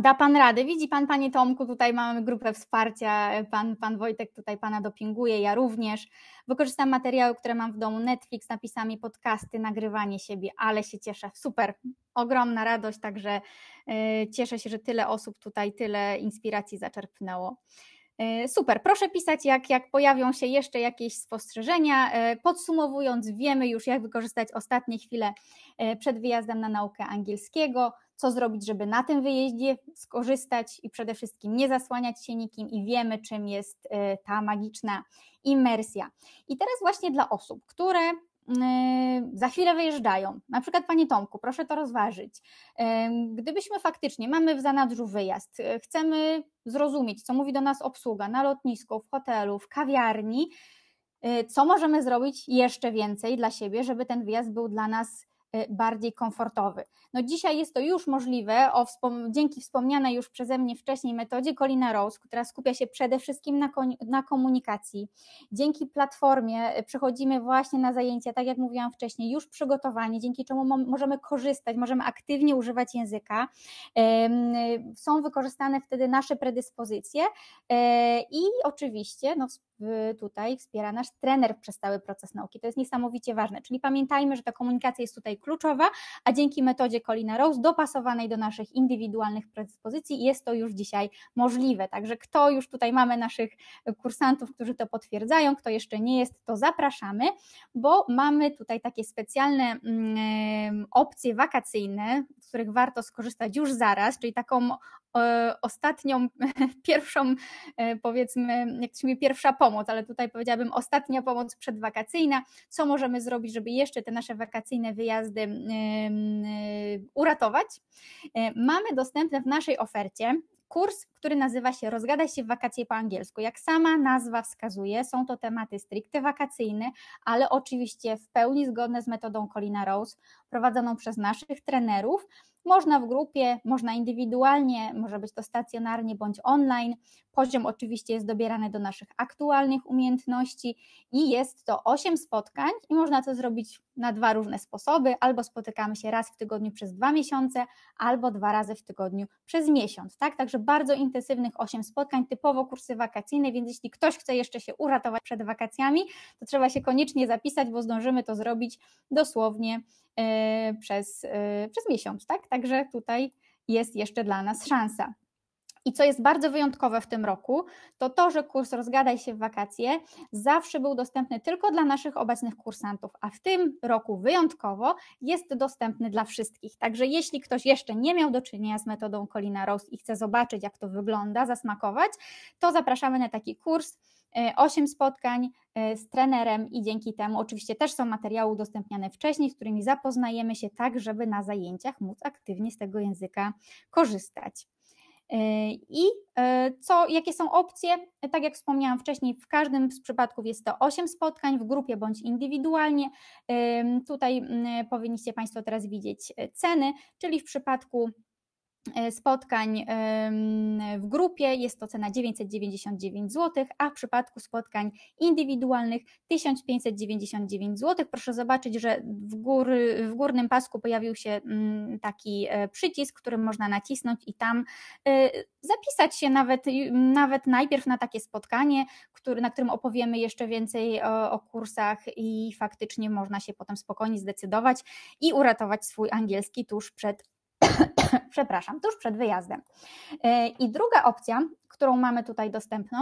Da pan radę. Widzi pan, panie Tomku, tutaj mamy grupę wsparcia. Pan, pan Wojtek tutaj pana dopinguje, ja również. Wykorzystam materiały, które mam w domu: Netflix, napisami, podcasty, nagrywanie siebie, ale się cieszę. Super, ogromna radość, także y, cieszę się, że tyle osób tutaj, tyle inspiracji zaczerpnęło. Y, super, proszę pisać, jak, jak pojawią się jeszcze jakieś spostrzeżenia. Y, podsumowując, wiemy już, jak wykorzystać ostatnie chwile przed wyjazdem na naukę angielskiego co zrobić, żeby na tym wyjeździe skorzystać i przede wszystkim nie zasłaniać się nikim i wiemy, czym jest y, ta magiczna imersja. I teraz właśnie dla osób, które y, za chwilę wyjeżdżają. Na przykład, Panie Tomku, proszę to rozważyć. Y, gdybyśmy faktycznie, mamy w zanadrzu wyjazd, chcemy zrozumieć, co mówi do nas obsługa na lotnisku, w hotelu, w kawiarni, co możemy zrobić jeszcze więcej dla siebie, żeby ten wyjazd był dla nas Y, bardziej komfortowy. No dzisiaj jest to już możliwe o wspom dzięki wspomnianej już przeze mnie wcześniej metodzie Colina Rose, która skupia się przede wszystkim na, na komunikacji. Dzięki platformie y, przechodzimy właśnie na zajęcia, tak jak mówiłam wcześniej, już przygotowani, dzięki czemu możemy korzystać, możemy aktywnie używać języka. Y, są wykorzystane wtedy nasze predyspozycje i oczywiście no, tutaj wspiera nasz trener przez cały proces nauki. To jest niesamowicie ważne. Czyli pamiętajmy, że ta komunikacja jest tutaj kluczowa, a dzięki metodzie Colina Rose, dopasowanej do naszych indywidualnych predyspozycji, jest to już dzisiaj możliwe. Także kto już tutaj mamy naszych kursantów, którzy to potwierdzają, kto jeszcze nie jest, to zapraszamy, bo mamy tutaj takie specjalne mm, opcje wakacyjne których warto skorzystać już zaraz, czyli taką e, ostatnią, (laughs) pierwszą, e, powiedzmy, jak to się mówi, pierwsza pomoc, ale tutaj powiedziałabym ostatnia pomoc przedwakacyjna, co możemy zrobić, żeby jeszcze te nasze wakacyjne wyjazdy e, uratować. Mamy dostępne w naszej ofercie kurs, który nazywa się Rozgadaj się w wakacje po angielsku. Jak sama nazwa wskazuje, są to tematy stricte wakacyjne, ale oczywiście w pełni zgodne z metodą Colina Rose, prowadzoną przez naszych trenerów. Można w grupie, można indywidualnie, może być to stacjonarnie bądź online. Poziom oczywiście jest dobierany do naszych aktualnych umiejętności i jest to 8 spotkań i można to zrobić na dwa różne sposoby. Albo spotykamy się raz w tygodniu przez dwa miesiące, albo dwa razy w tygodniu przez miesiąc. Tak? Także bardzo intensywnych 8 spotkań, typowo kursy wakacyjne, więc jeśli ktoś chce jeszcze się uratować przed wakacjami, to trzeba się koniecznie zapisać, bo zdążymy to zrobić dosłownie Y, przez, y, przez miesiąc, tak? Także tutaj jest jeszcze dla nas szansa. I co jest bardzo wyjątkowe w tym roku, to to, że kurs Rozgadaj się w wakacje zawsze był dostępny tylko dla naszych obecnych kursantów, a w tym roku wyjątkowo jest dostępny dla wszystkich. Także jeśli ktoś jeszcze nie miał do czynienia z metodą Colina Rose i chce zobaczyć, jak to wygląda, zasmakować, to zapraszamy na taki kurs 8 e, spotkań e, z trenerem i dzięki temu oczywiście też są materiały udostępniane wcześniej, z którymi zapoznajemy się tak, żeby na zajęciach móc aktywnie z tego języka korzystać. E, I co, jakie są opcje? Tak jak wspomniałam wcześniej, w każdym z przypadków jest to 8 spotkań w grupie bądź indywidualnie. Tutaj mm, powinniście Państwo teraz widzieć ceny, czyli w przypadku E, spotkań w grupie jest to cena 999 zł, a w przypadku spotkań indywidualnych 1599 zł. Proszę zobaczyć, że w, gór w górnym pasku pojawił się mm, taki e, przycisk, którym można nacisnąć i tam e, zapisać się nawet, y, nawet najpierw na takie spotkanie, który, na którym opowiemy jeszcze więcej o, o kursach i faktycznie można się potem spokojnie zdecydować i uratować swój angielski tuż przed przepraszam, tuż przed wyjazdem. E, I druga opcja którą mamy tutaj dostępną,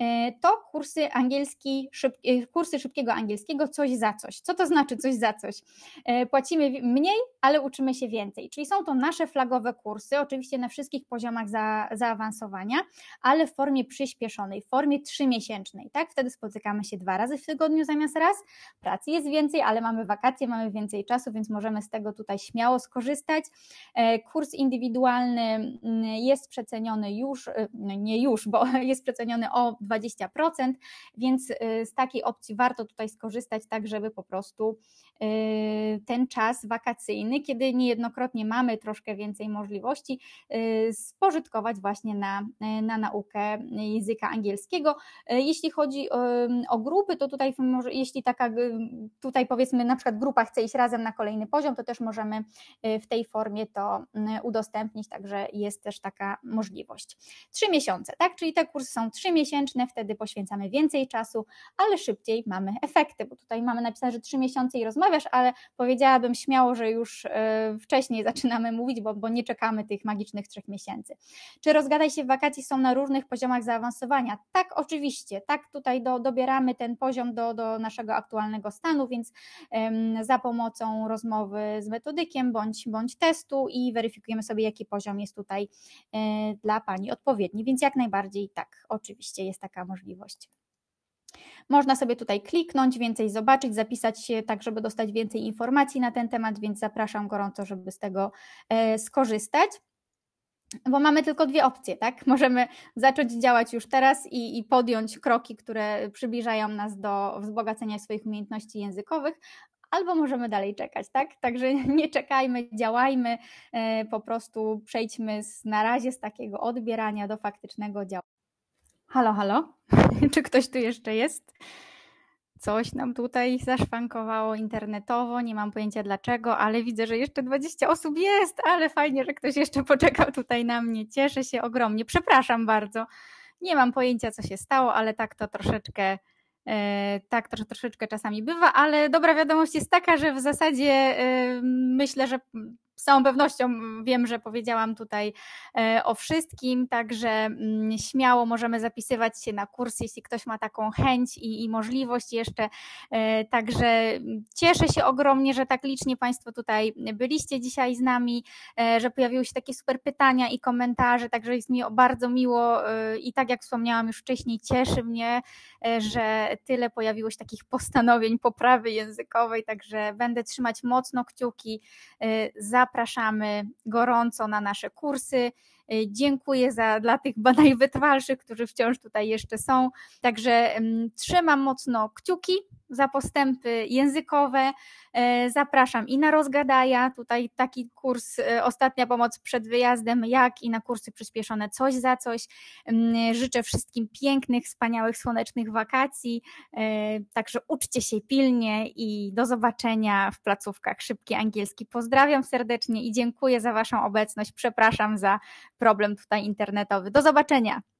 e, to kursy, angielski, szyb, e, kursy szybkiego angielskiego coś za coś. Co to znaczy coś za coś? E, płacimy mniej, ale uczymy się więcej. Czyli są to nasze flagowe kursy, oczywiście na wszystkich poziomach za, zaawansowania, ale w formie przyspieszonej, w formie trzymiesięcznej. Tak? Wtedy spotykamy się dwa razy w tygodniu zamiast raz. Pracy jest więcej, ale mamy wakacje, mamy więcej czasu, więc możemy z tego tutaj śmiało skorzystać. Kurs indywidualny mm, jest przeceniony już, no nie nie już, bo (laughs) jest przeceniony o 20%, więc y, z takiej opcji warto tutaj skorzystać, tak żeby po prostu y, ten czas wakacyjny, kiedy niejednokrotnie mamy troszkę więcej możliwości, y, spożytkować właśnie na, na naukę języka angielskiego. Jeśli chodzi o grupy, to tutaj może, jeśli taka, tutaj powiedzmy na przykład grupa chce iść razem na kolejny poziom, to też możemy w tej formie to udostępnić, także jest też taka możliwość. Trzy miesiące miesiące, tak? Czyli te kursy są trzymiesięczne, wtedy poświęcamy więcej czasu, ale szybciej mamy efekty, bo tutaj mamy napisane, że trzy miesiące i rozmawiasz, ale powiedziałabym śmiało, że już e, wcześniej (laughs) zaczynamy mówić, bo, bo nie czekamy tych magicznych trzech miesięcy. Czy rozgadaj się w wakacji są na różnych poziomach zaawansowania? Tak, oczywiście, tak tutaj do, dobieramy ten poziom do, do naszego aktualnego stanu, więc ym, za pomocą rozmowy z metodykiem bądź, bądź testu i weryfikujemy sobie, jaki poziom jest tutaj e, dla Pani odpowiedni, więc jak najbardziej tak, oczywiście jest taka możliwość. Można sobie tutaj kliknąć, więcej zobaczyć, zapisać się tak, żeby dostać więcej informacji na ten temat, więc zapraszam gorąco, żeby z tego e, skorzystać. Bo mamy tylko dwie opcje, tak? (laughs) Możemy zacząć działać już teraz i, i podjąć kroki, które przybliżają nas do wzbogacenia swoich umiejętności językowych, albo możemy dalej czekać, tak? Także (laughs) nie czekajmy, działajmy, e, po prostu przejdźmy z, na razie z takiego odbierania do faktycznego działania. Halo, halo, (laughs) czy ktoś tu jeszcze jest? Coś nam tutaj zaszwankowało internetowo, nie mam pojęcia dlaczego, ale widzę, że jeszcze 20 osób jest, ale fajnie, że ktoś jeszcze poczekał tutaj na mnie. Cieszę się ogromnie. Przepraszam bardzo. Nie mam pojęcia, co się stało, ale tak to troszeczkę E, tak to troszeczkę czasami bywa, ale dobra wiadomość jest taka, że w zasadzie e, myślę, że z całą pewnością wiem, że powiedziałam tutaj e, o wszystkim, także mm, śmiało możemy zapisywać się na kurs, jeśli ktoś ma taką chęć i, i możliwość jeszcze. E, także cieszę się ogromnie, że tak licznie Państwo tutaj byliście dzisiaj z nami, e, że pojawiły się takie super pytania i komentarze, także jest mi bardzo miło i tak jak wspomniałam już wcześniej, cieszy mnie, że tyle pojawiło się takich postanowień poprawy językowej, także będę trzymać mocno kciuki za Zapraszamy gorąco na nasze kursy. Y, dziękuję za, dla tych najwytrwalszych, którzy wciąż tutaj jeszcze są. Także mm, trzymam mocno kciuki za postępy językowe. E, zapraszam i na rozgadaja, tutaj taki kurs e, Ostatnia Pomoc przed wyjazdem, jak i na kursy przyspieszone Coś za coś. Mm, życzę wszystkim pięknych, wspaniałych, słonecznych wakacji, e, także uczcie się pilnie i do zobaczenia w placówkach Szybki Angielski. Pozdrawiam serdecznie i dziękuję za Waszą obecność. Przepraszam za problem tutaj internetowy. Do zobaczenia!